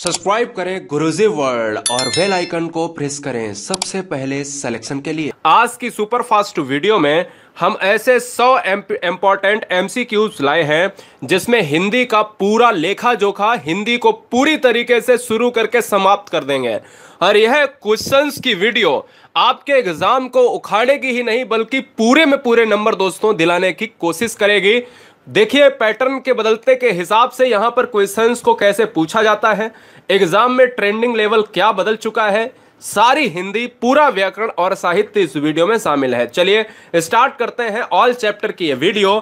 Subscribe करें Guruji world और bell icon को प्रेस करें सबसे पहले सिलेक्शन के लिए आज की सुपर फास्ट वीडियो में हम ऐसे 100 इम्पोर्टेंट एमसीक्यूज लाए हैं जिसमें हिंदी का पूरा लेखा जोखा हिंदी को पूरी तरीके से शुरू करके समाप्त कर देंगे और यह क्वेश्चंस की वीडियो आपके एग्जाम को उखाड़ेगी की ही नहीं बल्कि पूरे में पूरे नंबर दोस्तों दिलाने की कोशिश करेगी देखिए पैटर्न के बदलते के हिसाब से यहाँ पर क्वेश्चंस को कैसे पूछा जाता है एग्जाम में ट्रेंडिंग लेवल क्या बदल चुका है सारी हिंदी पूरा व्याकरण और साहित्य इस वीडियो में शामिल है चलिए स्टार्ट करते हैं ऑल चैप्टर की ये वीडियो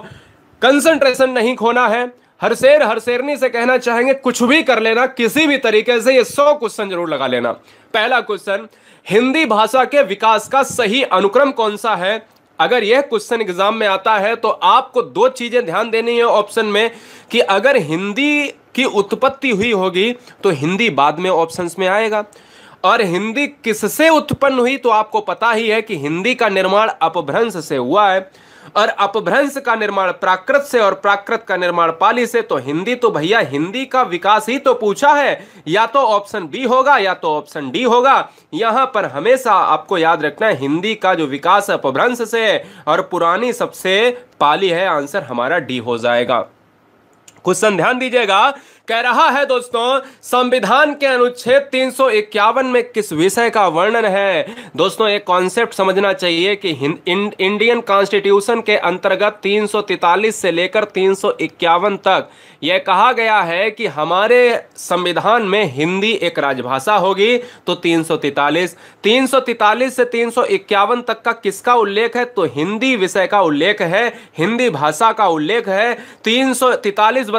कंसंट्रेशन नहीं खोना है हरसेर शेरनी से कहना चाहेंगे कुछ भी कर लेना किसी भी तरीके से ये सौ क्वेश्चन जरूर लगा लेना पहला क्वेश्चन हिंदी भाषा के विकास का सही अनुक्रम कौन सा है अगर यह क्वेश्चन एग्जाम में आता है तो आपको दो चीजें ध्यान देनी है ऑप्शन में कि अगर हिंदी की उत्पत्ति हुई होगी तो हिंदी बाद में ऑप्शन में आएगा और हिंदी किससे उत्पन्न हुई तो आपको पता ही है कि हिंदी का निर्माण अपभ्रंश से हुआ है और अपभ्रंश का निर्माण प्राकृत से और प्राकृत का निर्माण पाली से तो हिंदी तो भैया हिंदी का विकास ही तो पूछा है या तो ऑप्शन बी होगा या तो ऑप्शन डी होगा यहां पर हमेशा आपको याद रखना है हिंदी का जो विकास अपभ्रंश से और पुरानी सबसे पाली है आंसर हमारा डी हो जाएगा क्वेश्चन ध्यान दीजिएगा कह रहा है दोस्तों संविधान के अनुच्छेद तीन में किस विषय का वर्णन है दोस्तों एक कॉन्सेप्ट समझना चाहिए कि इं, इंडियन कॉन्स्टिट्यूशन के अंतर्गत 343 से लेकर तीन तक यह कहा गया है कि हमारे संविधान में हिंदी एक राजभाषा होगी तो 343 343 से तीन तक का किसका उल्लेख है तो हिंदी विषय का उल्लेख है हिंदी भाषा का उल्लेख है तीन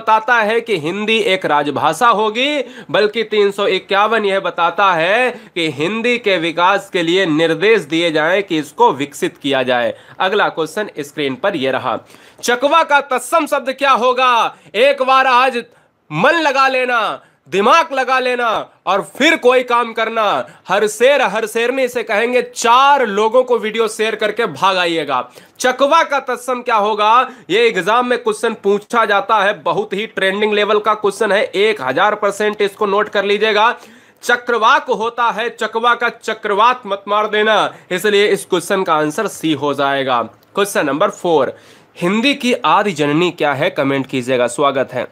बताता है कि हिंदी एक एक राजभाषा होगी बल्कि तीन यह बताता है कि हिंदी के विकास के लिए निर्देश दिए जाएं कि इसको विकसित किया जाए अगला क्वेश्चन स्क्रीन पर यह रहा चकवा का तत्सम शब्द क्या होगा एक बार आज मन लगा लेना दिमाग लगा लेना और फिर कोई काम करना हर शेर हर शेरनी से कहेंगे चार लोगों को वीडियो शेयर करके भाग आइएगा चकवा का तत्सम क्या होगा ये एग्जाम में क्वेश्चन पूछा जाता है बहुत ही ट्रेंडिंग लेवल का क्वेश्चन है एक हजार परसेंट इसको नोट कर लीजिएगा चक्रवाक होता है चकवा का चक्रवात मत मार देना इसलिए इस क्वेश्चन का आंसर सी हो जाएगा क्वेश्चन नंबर फोर हिंदी की आदि जननी क्या है कमेंट कीजिएगा स्वागत है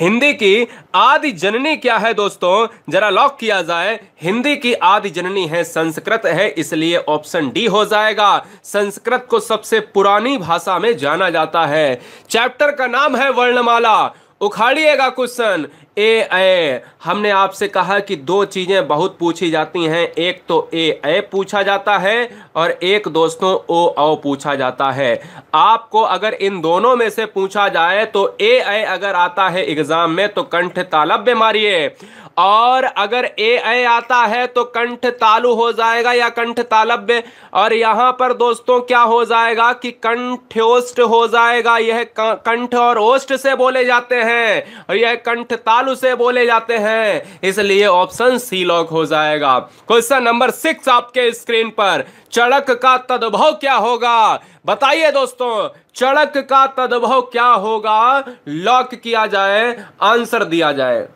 हिंदी की आदि जननी क्या है दोस्तों जरा लॉक किया जाए हिंदी की आदि जननी है संस्कृत है इसलिए ऑप्शन डी हो जाएगा संस्कृत को सबसे पुरानी भाषा में जाना जाता है चैप्टर का नाम है वर्णमाला उखाड़िएगा क्वेश्चन ए ए हमने आपसे कहा कि दो चीज़ें बहुत पूछी जाती हैं एक तो ए ए पूछा जाता है और एक दोस्तों ओ औ पूछा जाता है आपको अगर इन दोनों में से पूछा जाए तो ए ए अगर आता है एग्ज़ाम में तो कंठ तालब मारिए और अगर ए ए आता है तो कंठ तालु हो जाएगा या कंठ तालब्य और यहाँ पर दोस्तों क्या हो जाएगा कि कंठोष्ट हो जाएगा यह कंठ और ओष्ट से बोले जाते हैं और यह कंठ तालु से बोले जाते हैं इसलिए ऑप्शन सी लॉक हो जाएगा क्वेश्चन नंबर सिक्स आपके स्क्रीन पर चड़क का तद्भव क्या होगा बताइए दोस्तों चड़क का तद्भव क्या होगा लॉक किया जाए आंसर दिया जाए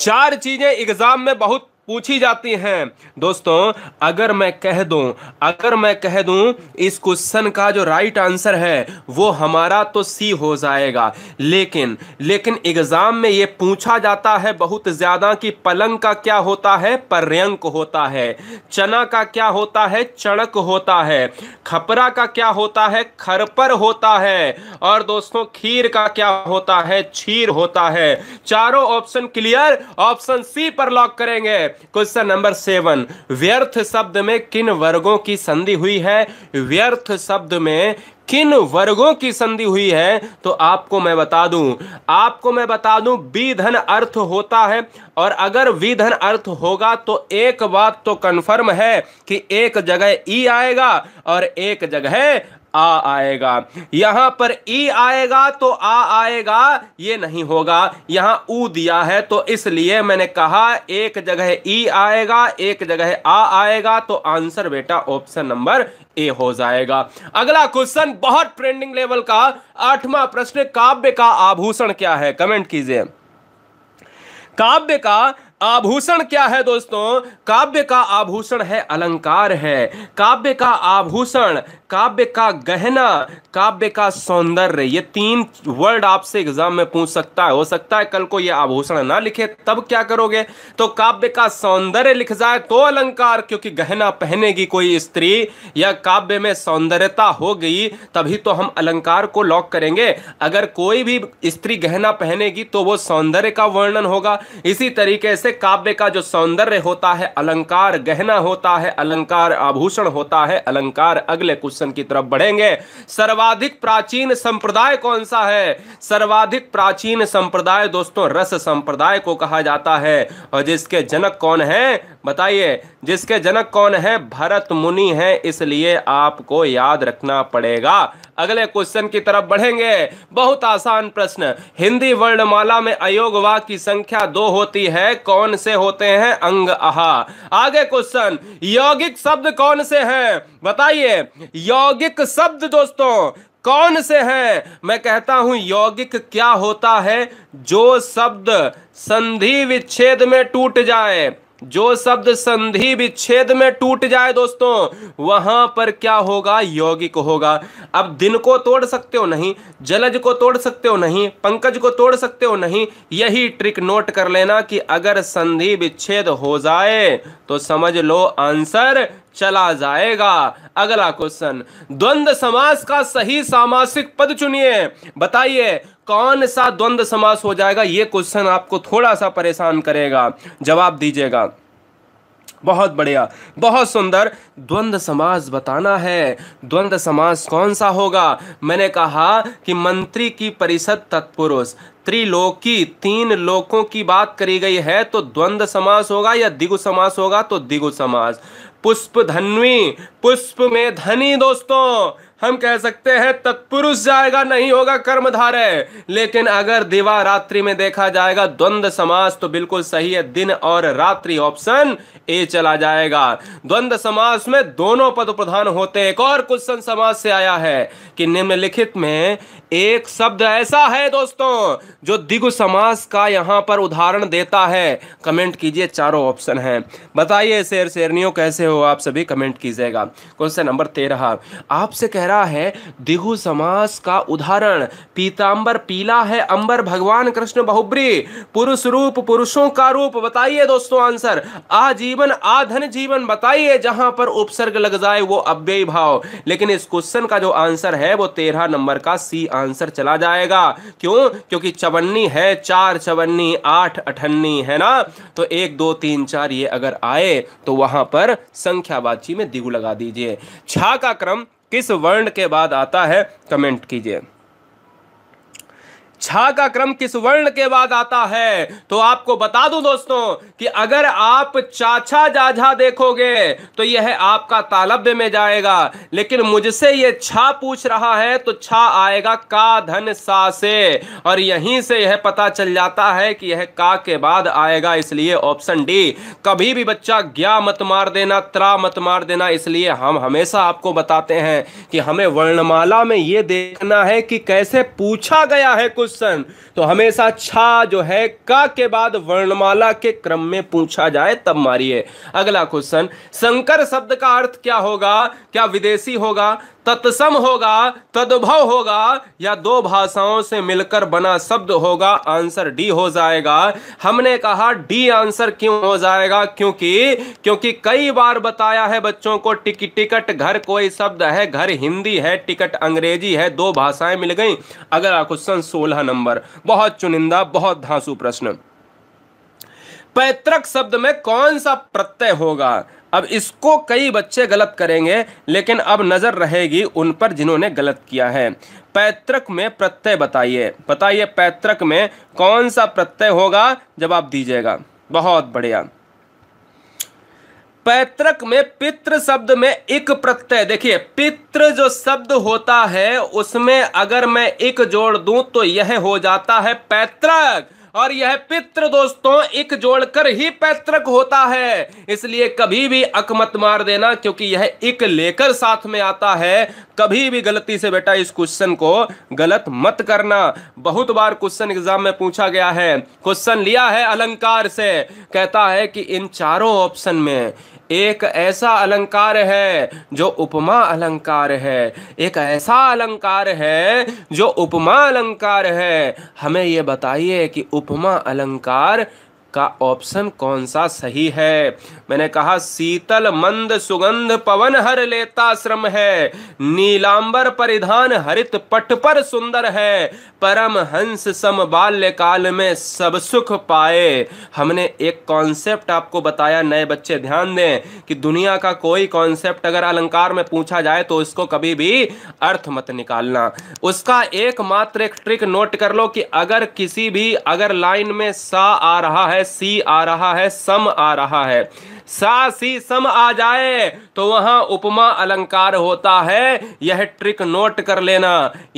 चार चीजें एग्जाम में बहुत पूछी जाती हैं दोस्तों अगर मैं कह दूं अगर मैं कह दूं इस क्वेश्चन का जो राइट आंसर है वो हमारा तो सी हो जाएगा लेकिन लेकिन एग्जाम में ये पूछा जाता है बहुत ज्यादा कि पलंग का क्या होता है पर्यंक होता है चना का क्या होता है चणक होता है खपरा का क्या होता है खरपर होता है और दोस्तों खीर का क्या होता है छीर होता है चारों ऑप्शन क्लियर ऑप्शन सी पर लॉक करेंगे क्वेश्चन नंबर सेवन व्यर्थ शब्द में किन वर्गों की संधि हुई है व्यर्थ शब्द में किन वर्गों की संधि हुई है तो आपको मैं बता दूं आपको मैं बता दूं विधन अर्थ होता है और अगर विधन अर्थ होगा तो एक बात तो कंफर्म है कि एक जगह ई आएगा और एक जगह आ आएगा यहां पर ई आएगा तो आ आएगा ये नहीं होगा यहां ऊ दिया है तो इसलिए मैंने कहा एक जगह ई आएगा एक जगह आ आएगा तो आंसर बेटा ऑप्शन नंबर ए हो जाएगा अगला क्वेश्चन बहुत ट्रेंडिंग लेवल का आठवां प्रश्न काव्य का आभूषण क्या है कमेंट कीजिए काव्य का आभूषण क्या है दोस्तों काव्य का आभूषण है अलंकार है काव्य का आभूषण काव्य का गहना काव्य का सौंदर्य ये तीन वर्ड आपसे एग्जाम में पूछ सकता है हो सकता है कल को ये आभूषण ना लिखे तब क्या करोगे तो काव्य का सौंदर्य लिख जाए तो अलंकार क्योंकि गहना पहनेगी कोई स्त्री या काव्य में सौंदर्यता हो गई तभी तो हम अलंकार को लॉक करेंगे अगर कोई भी स्त्री गहना पहनेगी तो वो सौंदर्य का वर्णन होगा इसी तरीके से जैसे काव्य का जो सौंदर्य होता है अलंकार गहना होता है अलंकार आभूषण होता है अलंकार अगले क्वेश्चन की तरफ बढ़ेंगे सर्वाधिक प्राचीन संप्रदाय कौन सा है सर्वाधिक प्राचीन संप्रदाय दोस्तों रस संप्रदाय को कहा जाता है और जिसके जनक कौन है बताइए जिसके जनक कौन है भरत मुनि है इसलिए आपको याद रखना पड़ेगा अगले क्वेश्चन की तरफ बढ़ेंगे बहुत आसान प्रश्न हिंदी वर्णमाला में अयोग वाक की संख्या दो होती है कौन से होते हैं अंग आहा आगे क्वेश्चन यौगिक शब्द कौन से हैं बताइए यौगिक शब्द दोस्तों कौन से हैं मैं कहता हूं यौगिक क्या होता है जो शब्द संधि विच्छेद में टूट जाए जो शब्द संधि विच्छेद में टूट जाए दोस्तों वहां पर क्या होगा यौगिक होगा अब दिन को तोड़ सकते हो नहीं जलज को तोड़ सकते हो नहीं पंकज को तोड़ सकते हो नहीं यही ट्रिक नोट कर लेना कि अगर संधि विच्छेद हो जाए तो समझ लो आंसर चला जाएगा अगला क्वेश्चन द्वंद्व समास का सही सामासिक पद चुनिए बताइए कौन सा द्वंद समास हो जाएगा यह क्वेश्चन आपको थोड़ा सा परेशान करेगा जवाब दीजिएगा बहुत बढ़िया बहुत सुंदर द्वंद समास बताना है द्वंद्व समास कौन सा होगा मैंने कहा कि मंत्री की परिषद तत्पुरुष त्रिलोकी तीन लोकों की बात करी गई है तो द्वंद्व समास होगा या दिगु समास होगा तो दिगु समास पुष्प धनवी पुष्प में धनी दोस्तों हम कह सकते हैं तत्पुरुष जाएगा नहीं होगा कर्मधारय लेकिन अगर दिवा रात्रि में देखा जाएगा द्वंद समास तो बिल्कुल सही है दिन और रात्रि ऑप्शन ए चला जाएगा द्वंद समास में दोनों पद प्रधान होते हैं एक और क्वेश्चन समाज से आया है कि निम्नलिखित में एक शब्द ऐसा है दोस्तों जो दिगु समास का यहां पर उदाहरण देता है कमेंट कीजिए चारों ऑप्शन है बताइए शेर शेरनियों कैसे हो आप सभी कमेंट कीजिएगा क्वेश्चन नंबर तेरह आपसे कह रहा है दिघु समास का उदाहरण पीतांबर पीला है अंबर भगवान कृष्ण बहुब्री पुरुष रूप पुरुषों का रूप बताइए दोस्तों आंसर आजीवन आधन जीवन बताइए जहां पर उपसर्ग लग जाए वो अव्यय भाव लेकिन इस क्वेश्चन का जो आंसर है वो तेरह नंबर का सी आंसर चला जाएगा क्यों क्योंकि चवन्नी है चार चवन्नी आठ अठन्नी है ना तो एक दो तीन चार ये अगर आए तो वहां पर संख्या में दिगु लगा दीजिए छा का क्रम किस वर्ण के बाद आता है कमेंट कीजिए छा का क्रम किस वर्ण के बाद आता है तो आपको बता दूं दोस्तों कि अगर आप चाचा जाझा देखोगे तो यह आपका तालब्य में जाएगा लेकिन मुझसे यह छा पूछ रहा है तो छा आएगा का धन सा से और यहीं से यह पता चल जाता है कि यह का के बाद आएगा इसलिए ऑप्शन डी कभी भी बच्चा ज्ञा मत मार देना त्रा मत मार देना इसलिए हम हमेशा आपको बताते हैं कि हमें वर्णमाला में यह देखना है कि कैसे पूछा गया है कुछ क्वेश्चन तो हमेशा छा जो है का के बाद वर्णमाला के क्रम में पूछा जाए तब मारिए अगला क्वेश्चन संकर शब्द का अर्थ क्या होगा क्या विदेशी होगा तत्सम होगा तद्भव होगा या दो भाषाओं से मिलकर बना शब्द होगा आंसर डी हो जाएगा हमने कहा डी आंसर क्यों हो जाएगा क्योंकि क्योंकि कई बार बताया है बच्चों को टिक टिकट घर कोई शब्द है घर हिंदी है टिकट अंग्रेजी है दो भाषाएं मिल गई अगला क्वेश्चन सोलह नंबर बहुत चुनिंदा बहुत धांसू प्रश्न पैतृक शब्द में कौन सा प्रत्यय होगा अब इसको कई बच्चे गलत करेंगे लेकिन अब नज़र रहेगी उन पर जिन्होंने गलत किया है पैतृक में प्रत्यय बताइए बताइए पैतृक में कौन सा प्रत्यय होगा जवाब दीजिएगा बहुत बढ़िया पैतृक में पितृ शब्द में एक प्रत्यय देखिए पितृ जो शब्द होता है उसमें अगर मैं एक जोड़ दूं तो यह हो जाता है पैतृक और यह पित्र दोस्तों एक जोड़कर ही पैतृक होता है इसलिए कभी भी अकमत मार देना क्योंकि यह एक लेकर साथ में आता है कभी भी गलती से बेटा इस क्वेश्चन को गलत मत करना बहुत बार क्वेश्चन एग्जाम में पूछा गया है क्वेश्चन लिया है अलंकार से कहता है कि इन चारों ऑप्शन में एक ऐसा अलंकार है जो उपमा अलंकार है एक ऐसा अलंकार है जो उपमा अलंकार है हमें ये बताइए कि उपमा अलंकार का ऑप्शन कौन सा सही है मैंने कहा शीतल मंद सुगंध पवन हर लेता श्रम है नीलांबर परिधान हरित पट पर सुंदर है परम हंस सम काल में सब सुख पाए हमने एक कॉन्सेप्ट आपको बताया नए बच्चे ध्यान दें कि दुनिया का कोई कॉन्सेप्ट अगर अलंकार में पूछा जाए तो इसको कभी भी अर्थ मत निकालना उसका एकमात्र एक ट्रिक नोट कर लो कि अगर किसी भी अगर लाइन में सा आ रहा है सी आ रहा है सम आ रहा है सा सी सम आ जाए तो वहां उपमा अलंकार होता है यह ट्रिक नोट कर लेना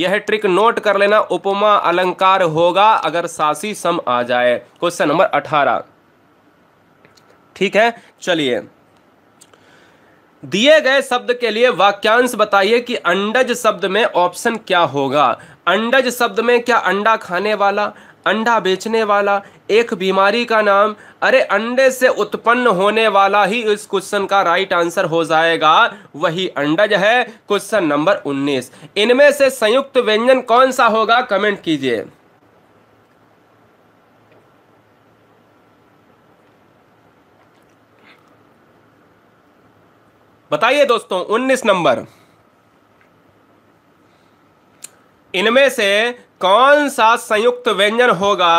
यह ट्रिक नोट कर लेना उपमा अलंकार होगा अगर सासी सम आ जाए क्वेश्चन नंबर अठारह ठीक है चलिए दिए गए शब्द के लिए वाक्यांश बताइए कि अंडज शब्द में ऑप्शन क्या होगा अंडज शब्द में क्या अंडा खाने वाला अंडा बेचने वाला एक बीमारी का नाम अरे अंडे से उत्पन्न होने वाला ही इस क्वेश्चन का राइट आंसर हो जाएगा वही अंडज है क्वेश्चन नंबर 19 इनमें से संयुक्त व्यंजन कौन सा होगा कमेंट कीजिए बताइए दोस्तों 19 नंबर इनमें से कौन सा संयुक्त व्यंजन होगा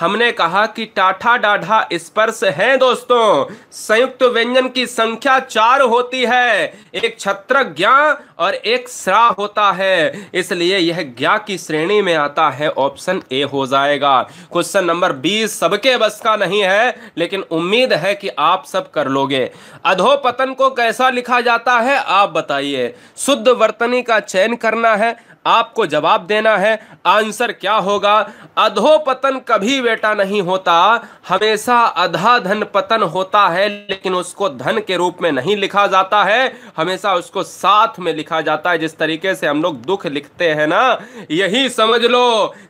हमने कहा कि टाठा डाढ़ा स्पर्श है दोस्तों संयुक्त व्यंजन की संख्या चार होती है एक छत्र ज्ञा और एक श्रा होता है इसलिए यह ज्ञा की श्रेणी में आता है ऑप्शन ए हो जाएगा क्वेश्चन नंबर बीस सबके बस का नहीं है लेकिन उम्मीद है कि आप सब कर लोगे अधोपतन को कैसा लिखा जाता है आप बताइए शुद्ध वर्तनी का चयन करना है आपको जवाब देना है आंसर क्या होगा अधोपतन कभी बेटा नहीं होता हमेशा अधा धन पतन होता है लेकिन उसको धन के रूप में नहीं लिखा जाता है हमेशा उसको साथ में लिखा जाता है जिस तरीके से हम लोग दुख लिखते हैं ना यही समझ लो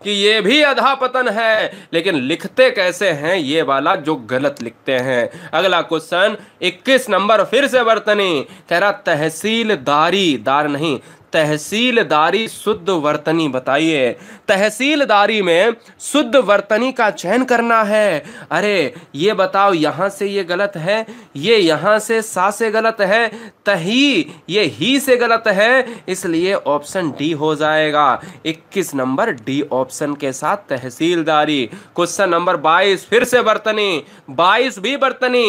कि ये भी अधा पतन है लेकिन लिखते कैसे हैं ये वाला जो गलत लिखते हैं अगला क्वेश्चन इक्कीस नंबर फिर से बर्तनी कह रहा तहसीलदारी दार नहीं तहसीलदारी शुद्ध वर्तनी बताइए तहसीलदारी में शुद्ध वर्तनी का चयन करना है अरे ये बताओ यहाँ से ये गलत है ये यहाँ से सा से गलत है तही ये ही से गलत है इसलिए ऑप्शन डी हो जाएगा 21 नंबर डी ऑप्शन के साथ तहसीलदारी क्वेश्चन नंबर 22 फिर से बर्तनी 22 भी बर्तनी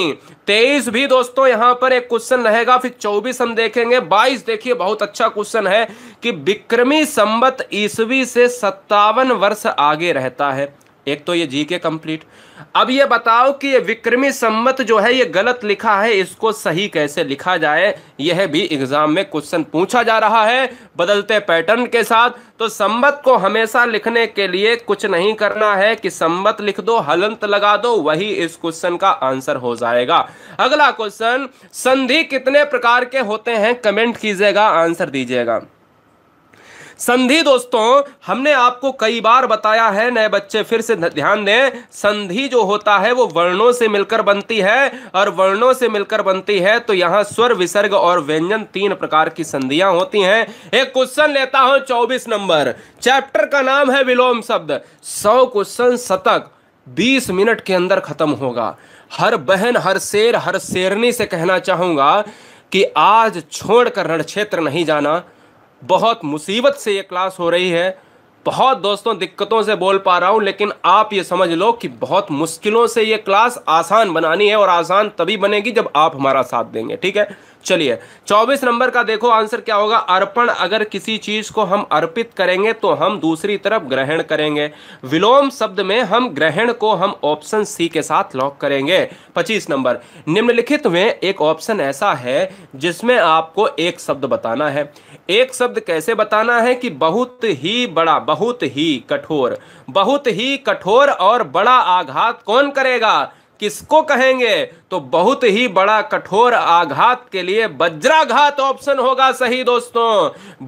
23 भी दोस्तों यहाँ पर एक क्वेश्चन रहेगा फिर 24 हम देखेंगे 22 देखिए बहुत अच्छा क्वेश्चन है है कि विक्रमी संबत ईसवी से सत्तावन वर्ष आगे रहता है एक तो ये जी के कंप्लीट अब ये बताओ कि ये विक्रमी सम्मत जो है ये गलत लिखा है इसको सही कैसे लिखा जाए यह भी एग्जाम में क्वेश्चन पूछा जा रहा है बदलते पैटर्न के साथ तो सम्मत को हमेशा लिखने के लिए कुछ नहीं करना है कि सम्मत लिख दो हलंत लगा दो वही इस क्वेश्चन का आंसर हो जाएगा अगला क्वेश्चन संधि कितने प्रकार के होते हैं कमेंट कीजिएगा आंसर दीजिएगा संधि दोस्तों हमने आपको कई बार बताया है नए बच्चे फिर से ध्यान दें संधि जो होता है वो वर्णों से मिलकर बनती है और वर्णों से मिलकर बनती है तो यहां स्वर विसर्ग और व्यंजन तीन प्रकार की संधियां होती हैं एक क्वेश्चन लेता हूं चौबीस नंबर चैप्टर का नाम है विलोम शब्द सौ क्वेश्चन शतक बीस मिनट के अंदर खत्म होगा हर बहन हर शेर हर शेरनी से कहना चाहूंगा कि आज छोड़कर रण क्षेत्र नहीं जाना बहुत मुसीबत से ये क्लास हो रही है बहुत दोस्तों दिक्कतों से बोल पा रहा हूँ लेकिन आप ये समझ लो कि बहुत मुश्किलों से ये क्लास आसान बनानी है और आसान तभी बनेगी जब आप हमारा साथ देंगे ठीक है चलिए चौबीस नंबर का देखो आंसर क्या होगा अर्पण अगर किसी चीज को हम अर्पित करेंगे तो हम दूसरी तरफ ग्रहण करेंगे विलोम शब्द में हम ग्रहण को हम ऑप्शन सी के साथ लॉक करेंगे पच्चीस नंबर निम्नलिखित में एक ऑप्शन ऐसा है जिसमें आपको एक शब्द बताना है एक शब्द कैसे बताना है कि बहुत ही बड़ा बहुत ही कठोर बहुत ही कठोर और बड़ा आघात कौन करेगा किसको कहेंगे तो बहुत ही बड़ा कठोर आघात के लिए वज्राघात ऑप्शन होगा सही दोस्तों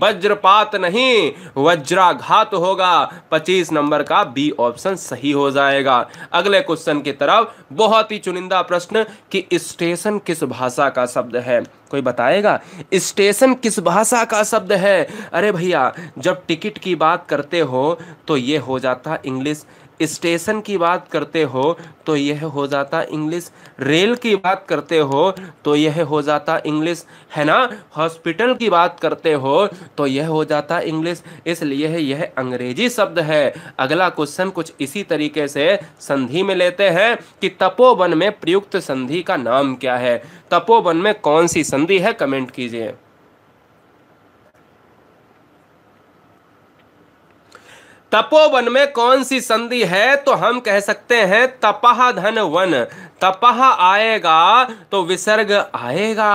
वज्रपात नहीं वज्राघात होगा 25 नंबर का बी ऑप्शन सही हो जाएगा अगले क्वेश्चन की तरफ बहुत ही चुनिंदा प्रश्न कि स्टेशन किस भाषा का शब्द है कोई बताएगा स्टेशन किस भाषा का शब्द है अरे भैया जब टिकट की बात करते हो तो ये हो जाता इंग्लिश स्टेशन की बात करते हो तो यह हो जाता इंग्लिश रेल की बात करते हो तो यह हो जाता इंग्लिश है ना हॉस्पिटल की बात करते हो तो यह हो जाता इंग्लिश इसलिए यह अंग्रेजी शब्द है अगला क्वेश्चन कुछ इसी तरीके से संधि में लेते हैं कि तपोवन में प्रयुक्त संधि का नाम क्या है तपोवन में कौन सी संधि है कमेंट कीजिए तपोवन में कौन सी संधि है तो हम कह सकते हैं तपह धन वन तपह आएगा तो विसर्ग आएगा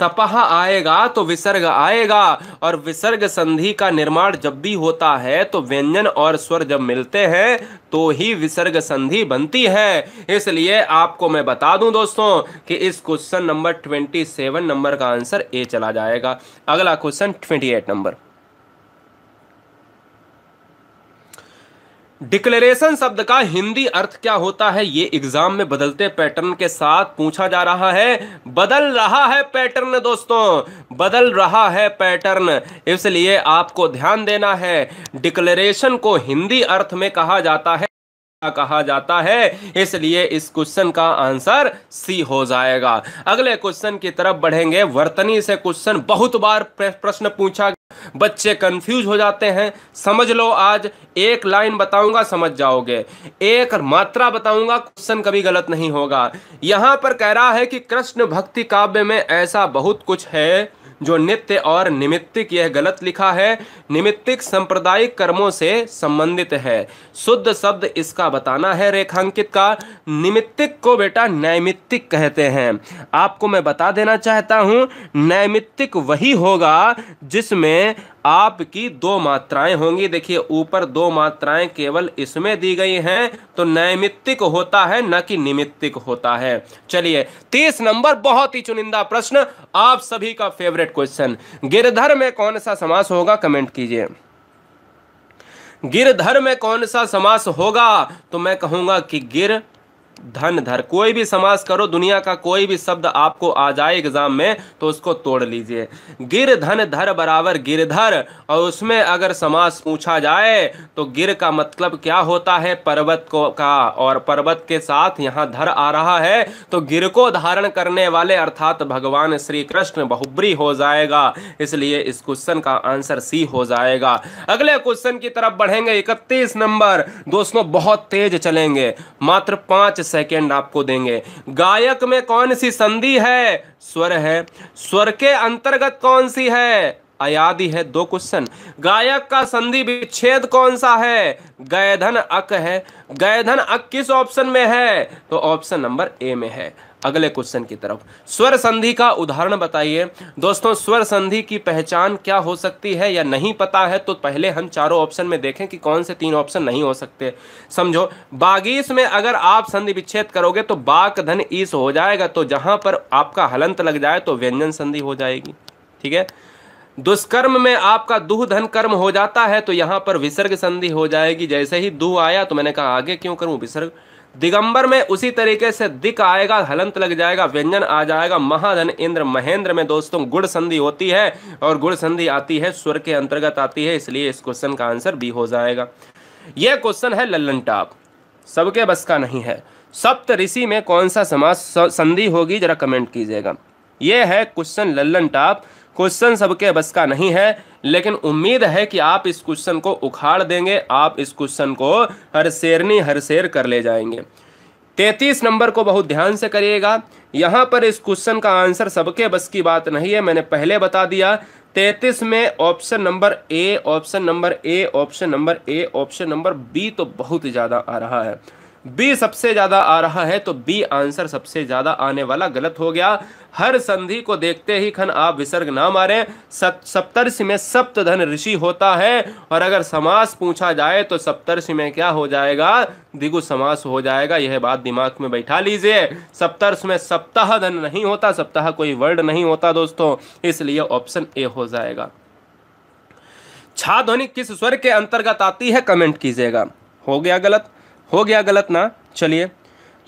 तपह आएगा तो विसर्ग आएगा और विसर्ग संधि का निर्माण जब भी होता है तो व्यंजन और स्वर जब मिलते हैं तो ही विसर्ग संधि बनती है इसलिए आपको मैं बता दूं दोस्तों कि इस question number twenty seven number का आंसर ए चला जाएगा अगला question twenty eight number declaration शब्द का हिंदी अर्थ क्या होता है ये एग्जाम में बदलते पैटर्न के साथ पूछा जा रहा है बदल रहा है पैटर्न दोस्तों बदल रहा है पैटर्न इसलिए आपको ध्यान देना है डिक्लेरेशन को हिंदी अर्थ में कहा जाता है कहा जाता है इसलिए इस क्वेश्चन का आंसर सी हो जाएगा अगले क्वेश्चन की तरफ बढ़ेंगे वर्तनी से क्वेश्चन बहुत बार प्रश्न पूछा बच्चे कंफ्यूज हो जाते हैं समझ लो आज एक लाइन बताऊंगा समझ जाओगे एक मात्रा बताऊंगा क्वेश्चन कभी गलत नहीं होगा यहां पर कह रहा है कि कृष्ण भक्ति काव्य में ऐसा बहुत कुछ है जो नित्य और निमित्तिक यह गलत लिखा है निमित्तिक सांप्रदायिक कर्मों से संबंधित है शुद्ध शब्द इसका बताना है रेखांकित का निमित्तिक को बेटा नैमित्तिक कहते हैं आपको मैं बता देना चाहता हूँ नैमित्तिक वही होगा जिसमें आपकी दो मात्राएं होंगी देखिए ऊपर दो मात्राएं केवल इसमें दी गई हैं तो नैमित्तिक होता है न कि निमित्तिक होता है चलिए तीस नंबर बहुत ही चुनिंदा प्रश्न आप सभी का फेवरेट क्वेश्चन गिरधर में कौन सा समास होगा कमेंट कीजिए गिरधर में कौन सा समास होगा तो मैं कहूंगा कि गिर धन धर कोई भी समास करो दुनिया का कोई भी शब्द आपको आ जाए एग्जाम में तो उसको तोड़ लीजिए गिर धन धर बराबर गिरधर और उसमें अगर समास पूछा जाए तो गिर का मतलब क्या होता है पर्वत को का और पर्वत के साथ यहाँ धर आ रहा है तो गिर को धारण करने वाले अर्थात भगवान श्री कृष्ण बहुब्री हो जाएगा इसलिए इस क्वेश्चन का आंसर सी हो जाएगा अगले क्वेश्चन की तरफ बढ़ेंगे इकतीस नंबर दोस्तों बहुत तेज चलेंगे मात्र पांच सेकेंड आपको देंगे गायक में कौन सी संधि है स्वर है स्वर के अंतर्गत कौन सी है अयादि है दो क्वेश्चन गायक का संधि विच्छेद कौन सा है गैधन अक है गैधन अक किस ऑप्शन में है तो ऑप्शन नंबर ए में है अगले क्वेश्चन की तरफ स्वर संधि का उदाहरण बताइए दोस्तों स्वर संधि की पहचान क्या हो सकती है या नहीं पता है तो पहले हम चारों ऑप्शन में देखें कि कौन से तीन ऑप्शन नहीं हो सकते समझो बागीस में अगर आप संधि विच्छेद करोगे तो बाक धन ईस हो जाएगा तो जहां पर आपका हलंत लग जाए तो व्यंजन संधि हो जाएगी ठीक है दुष्कर्म में आपका दुह धन कर्म हो जाता है तो यहां पर विसर्ग संधि हो जाएगी जैसे ही दुह आया तो मैंने कहा आगे क्यों करूं विसर्ग दिगंबर में उसी तरीके से दिक आएगा हलंत लग जाएगा व्यंजन आ जाएगा महाधन इंद्र महेंद्र में दोस्तों गुड़ संधि होती है और गुड़ संधि आती है स्वर के अंतर्गत आती है इसलिए इस क्वेश्चन का आंसर बी हो जाएगा यह क्वेश्चन है लल्लन टाप सबके बस का नहीं है सप्त ऋषि में कौन सा समाज संधि होगी जरा कमेंट कीजिएगा यह है क्वेश्चन लल्लन टाप क्वेश्चन सबके बस का नहीं है लेकिन उम्मीद है कि आप इस क्वेश्चन को उखाड़ देंगे आप इस क्वेश्चन को हर शेरनी हर शेर कर ले जाएंगे तैतीस नंबर को बहुत ध्यान से करिएगा यहाँ पर इस क्वेश्चन का आंसर सबके बस की बात नहीं है मैंने पहले बता दिया तैतीस में option number A option number A option number A option number B तो बहुत ज़्यादा आ रहा है बी सबसे ज्यादा आ रहा है तो बी आंसर सबसे ज्यादा आने वाला गलत हो गया हर संधि को देखते ही खन आप विसर्ग ना मारे सप्तर्षि में सप्तधन ऋषि होता है और अगर समास पूछा जाए तो सप्तर्षि में क्या हो जाएगा दिगु समास हो जाएगा यह बात दिमाग में बैठा लीजिए सप्तर्ष में सप्ताह धन नहीं होता सप्ताह कोई वर्ड नहीं होता दोस्तों इसलिए ऑप्शन ए हो जाएगा छा ध्वनि किस स्वर के अंतर्गत आती है कमेंट कीजिएगा हो गया गलत हो गया गलत ना चलिए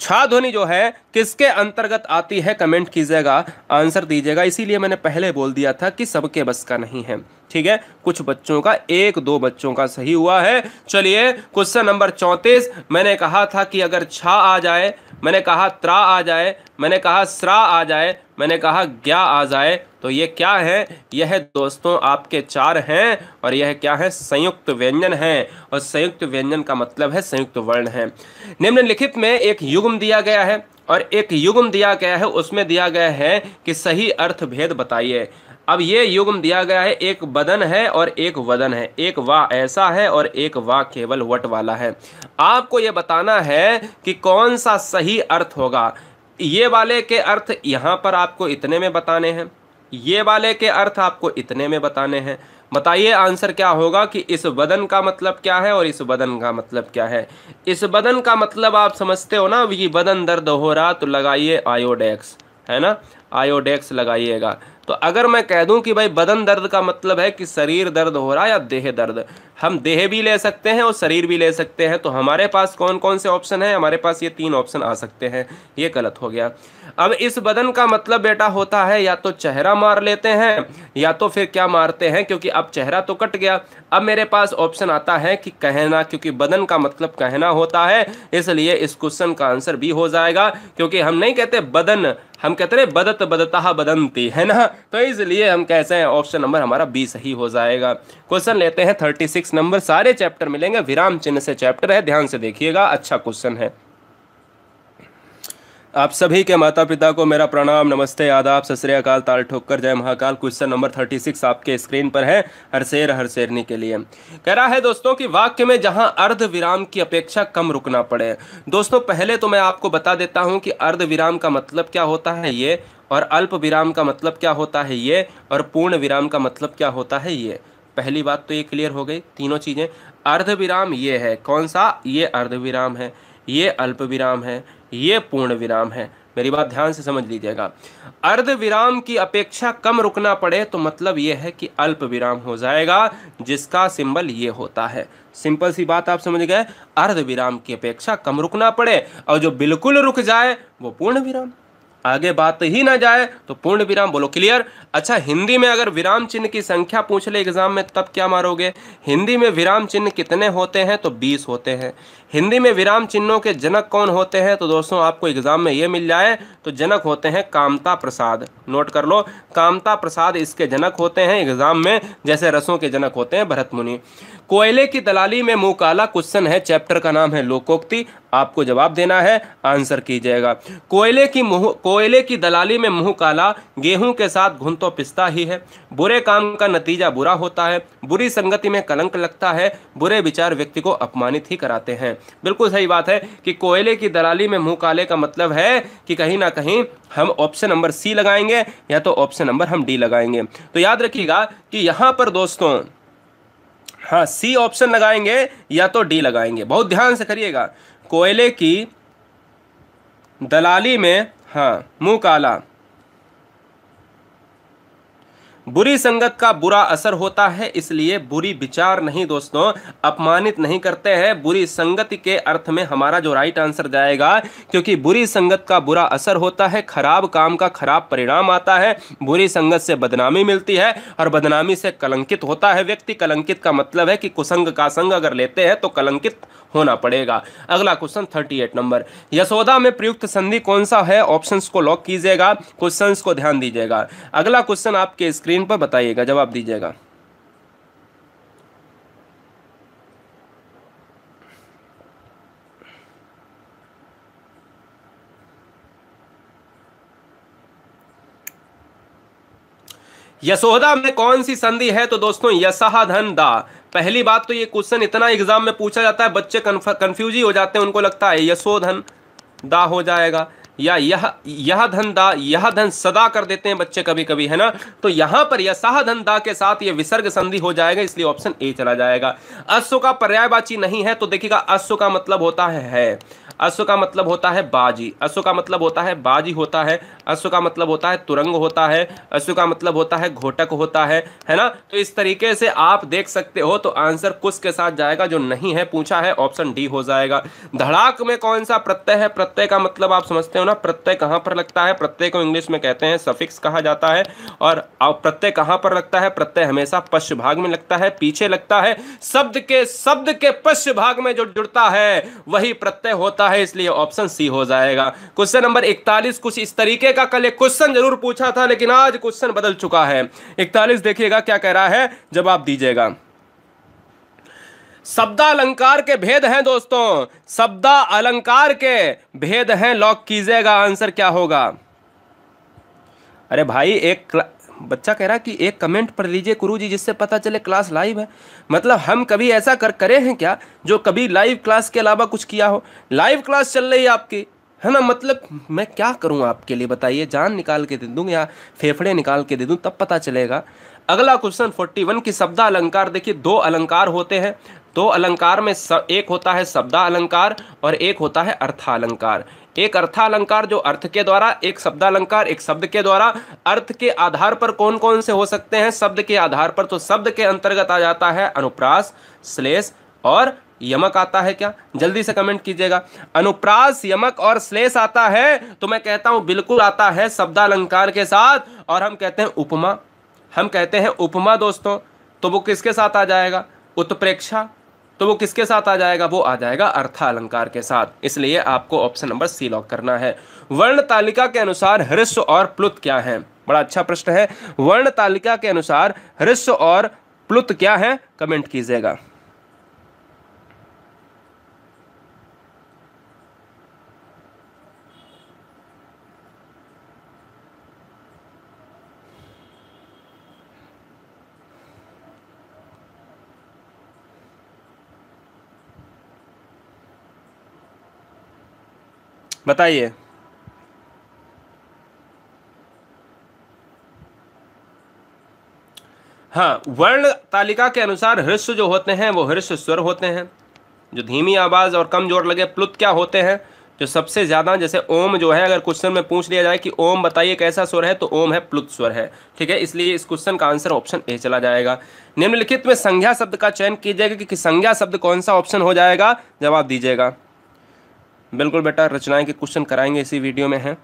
छा ध्वनि जो है किसके अंतर्गत आती है कमेंट कीजिएगा आंसर दीजिएगा इसीलिए मैंने पहले बोल दिया था कि सबके बस का नहीं है ठीक है कुछ बच्चों का एक दो बच्चों का सही हुआ है चलिए क्वेश्चन नंबर चौंतीस मैंने कहा था कि अगर छा आ जाए मैंने कहा त्रा आ जाए मैंने कहा स्रा आ जाए मैंने कहा क्या आ जाए तो ये क्या है यह है दोस्तों आपके चार हैं और यह क्या है संयुक्त व्यंजन है और संयुक्त व्यंजन का मतलब है संयुक्त वर्ण है निम्नलिखित में एक युग्म दिया गया है और एक युग्म दिया गया है उसमें दिया गया है कि सही अर्थ भेद बताइए अब ये युग्म दिया गया है एक बदन है और एक वदन है एक वा ऐसा है और एक वा केवल वट वाला है आपको ये बताना है कि कौन सा सही अर्थ होगा ये वाले के अर्थ यहाँ पर आपको इतने में बताने हैं ये वाले के अर्थ आपको इतने में बताने हैं बताइए आंसर क्या होगा कि इस बदन का मतलब क्या है और इस बदन का मतलब क्या है इस बदन का मतलब आप समझते हो ना ये बदन दर्द हो रहा तो लगाइए आयोडेक्स है ना आयोडेक्स लगाइएगा तो अगर मैं कह दूं कि भाई बदन दर्द का मतलब है कि शरीर दर्द हो रहा है या देह दर्द हम देह भी ले सकते हैं और शरीर भी ले सकते हैं तो हमारे पास कौन कौन से ऑप्शन है हमारे पास ये तीन ऑप्शन आ सकते हैं ये गलत हो गया अब इस बदन का मतलब बेटा होता है या तो चेहरा मार लेते हैं या तो फिर क्या मारते हैं क्योंकि अब चेहरा तो कट गया अब मेरे पास ऑप्शन आता है कि कहना क्योंकि बदन का मतलब कहना होता है इसलिए इस क्वेश्चन का आंसर भी हो जाएगा क्योंकि हम नहीं कहते बदन हम कहते हैं बदत बदता बदनती है ना तो इसलिए हम कहते हैं ऑप्शन नंबर हमारा बी सही हो जाएगा क्वेश्चन लेते हैं थर्टी सिक्स नंबर सारे चैप्टर मिलेंगे विराम चिन्ह से चैप्टर है ध्यान से देखिएगा अच्छा क्वेश्चन है आप सभी के माता पिता को मेरा प्रणाम नमस्ते आदाब सत श्रीकाल ताल ठोकर जय Mahakal question number thirty six आपके स्क्रीन पर है हरसेर हरसेरनी के लिए कह रहा है दोस्तों कि वाक्य में जहां अर्ध विराम की अपेक्षा कम रुकना पड़े दोस्तों पहले तो मैं आपको बता देता हूं कि अर्ध विराम का मतलब क्या होता है ये और अल्प विराम का मतलब क्या होता है ये और पूर्ण विराम का मतलब क्या होता है ये पहली बात तो ये क्लियर हो गई तीनों चीज़ें अर्धविराम ये है कौन सा ये अर्धविराम है ये अल्प विराम है ये पूर्ण विराम है मेरी बात ध्यान से समझ लीजिएगा अर्ध विराम की अपेक्षा कम रुकना पड़े तो मतलब यह है कि अल्प विराम हो जाएगा जिसका सिंबल ये होता है सिंपल सी बात आप समझ गए अर्ध विराम की अपेक्षा कम रुकना पड़े और जो बिल्कुल रुक जाए वो पूर्ण विराम आगे बात ही ना जाए तो पूर्ण विराम बोलो क्लियर अच्छा हिंदी में अगर विराम चिन्ह की संख्या पूछ ले एग्जाम में तब क्या मारोगे हिंदी में विराम चिन्ह कितने होते हैं तो बीस होते हैं हिंदी में विराम चिन्हों के जनक कौन होते हैं तो दोस्तों आपको एग्जाम में ये मिल जाए तो जनक होते हैं कामता प्रसाद नोट कर लो कामता प्रसाद इसके जनक होते हैं एग्जाम में जैसे रसों के जनक होते हैं भरत मुनि कोयले की दलाली में मुंह काला क्वेश्चन है चैप्टर का नाम है लोकोक्ति आपको जवाब देना है आंसर कीजिएगा कोयले की मुंह कोयले की दलाली में मुंह काला गेहूं के साथ घुन तो पिस्ता ही है बुरे काम का नतीजा बुरा होता है बुरी संगति में कलंक लगता है बुरे विचार व्यक्ति को अपमानित ही कराते हैं बिल्कुल सही बात है कि कोयले की दलाली में मुंह काले का मतलब है कि कहीं ना कहीं हम ऑप्शन नंबर सी लगाएंगे या तो ऑप्शन नंबर हम डी लगाएंगे तो याद रखिएगा कि यहाँ पर दोस्तों हाँ सी ऑप्शन लगाएंगे या तो डी लगाएंगे बहुत ध्यान से करिएगा कोयले की दलाली में हाँ मुंह काला बुरी संगत का बुरा असर होता है इसलिए बुरी विचार नहीं दोस्तों अपमानित नहीं करते हैं बुरी संगति के अर्थ में हमारा जो राइट आंसर जाएगा क्योंकि बुरी संगत का बुरा असर होता है खराब काम का खराब परिणाम आता है बुरी संगत से बदनामी मिलती है और बदनामी से कलंकित होता है व्यक्ति कलंकित का मतलब है कि कुसंग का संग अगर लेते हैं तो कलंकित होना पड़ेगा अगला question thirty eight number Yashoda में प्रयुक्त संधि कौन सा है ऑप्शंस को लॉक कीजिएगा क्वेश्चंस को ध्यान दीजिएगा अगला क्वेश्चन आपके स्क्रीन स्क्रीन पर बताइएगा जवाब दीजिएगा यशोदा में कौन सी संधि है तो दोस्तों यशहा धन दा पहली बात तो ये क्वेश्चन इतना एग्जाम में पूछा जाता है बच्चे कंफ्यूज ही हो जाते हैं उनको लगता है यशोधन दा हो जाएगा या यह यह धन दा यह धन सदा कर देते हैं बच्चे कभी कभी है ना तो यहां पर यह सह धन दा के साथ ये विसर्ग संधि हो जाएगा इसलिए ऑप्शन ए चला जाएगा अश्व का पर्यायवाची नहीं है तो देखिएगा अश्व का मतलब होता है, है। अश्व का मतलब होता है बाजी अश्व का मतलब होता है बाजी होता है अश्व का मतलब होता है तुरंग होता है अश्व का मतलब होता है घोटक होता है है ना तो इस तरीके से आप देख सकते हो तो आंसर कुछ के साथ जाएगा जो नहीं है पूछा है ऑप्शन डी हो जाएगा धड़ाक में कौन सा प्रत्यय है प्रत्यय का मतलब आप समझते हो ना प्रत्यय कहाँ पर लगता है प्रत्यय को इंग्लिश में कहते हैं सफिक्स कहा जाता है और प्रत्यय कहाँ पर लगता है प्रत्यय हमेशा पश्च भाग में लगता है पीछे लगता है शब्द के शब्द के पश्च भाग में जो जुड़ता है वही प्रत्यय होता है है इसलिए ऑप्शन सी हो जाएगा क्वेश्चन नंबर इकतालीस कुछ इस तरीके का कल एक क्वेश्चन जरूर पूछा था लेकिन आज क्वेश्चन बदल चुका है इकतालीस देखिएगा क्या कह रहा है जवाब दीजिएगा शब्दालंकार के भेद हैं दोस्तों शब्दा अलंकार के भेद हैं लॉक कीजिएगा आंसर क्या होगा अरे भाई एक बच्चा कह रहा है कि एक कमेंट पढ़ लीजिए गुरु जी जिससे पता चले क्लास लाइव है मतलब हम कभी ऐसा कर करे हैं क्या जो कभी लाइव क्लास के अलावा कुछ किया हो लाइव क्लास चल रही है आपकी है ना मतलब मैं क्या करूँ आपके लिए बताइए जान निकाल के दे दूँ या फेफड़े निकाल के दे दूँ तब पता चलेगा अगला क्वेश्चन फोर्टी वन की शब्दा अलंकार देखिए दो अलंकार होते हैं दो अलंकार में एक होता है शब्दा अलंकार और एक होता है अर्थालंकार एक अर्थालंकार जो अर्थ के द्वारा एक शब्दालंकार एक शब्द के द्वारा अर्थ के आधार पर कौन कौन से हो सकते हैं शब्द के आधार पर तो शब्द के अंतर्गत आ जाता है अनुप्रास श्लेष और यमक आता है क्या जल्दी से कमेंट कीजिएगा अनुप्रास यमक और श्लेष आता है तो मैं कहता हूं बिल्कुल आता है शब्दालंकार के साथ और हम कहते हैं उपमा हम कहते हैं उपमा दोस्तों तो वो किसके साथ आ जाएगा उत्प्रेक्षा तो वो किसके साथ आ जाएगा वो आ जाएगा अर्थालंकार अलंकार के साथ इसलिए आपको ऑप्शन नंबर सी लॉक करना है वर्ण तालिका के अनुसार हृस्व और प्लुत क्या है बड़ा अच्छा प्रश्न है वर्ण तालिका के अनुसार हृस्व और प्लुत क्या है कमेंट कीजिएगा बताइए हाँ वर्ण तालिका के अनुसार हृष्य जो होते हैं वो हृष्य स्वर होते हैं जो धीमी आवाज़ और कम जोर लगे प्लुत क्या होते हैं जो सबसे ज़्यादा जैसे ओम जो है अगर क्वेश्चन में पूछ लिया जाए कि ओम बताइए कैसा स्वर है तो ओम है प्लुत स्वर है ठीक है इसलिए इस क्वेश्चन का आंसर ऑप्शन ए चला जाएगा निम्नलिखित में संज्ञा शब्द का चयन कीजिएगा कि, कि संज्ञा शब्द कौन सा ऑप्शन हो जाएगा जवाब दीजिएगा बिल्कुल बेटा रचनाएं के क्वेश्चन कराएंगे इसी वीडियो में हैं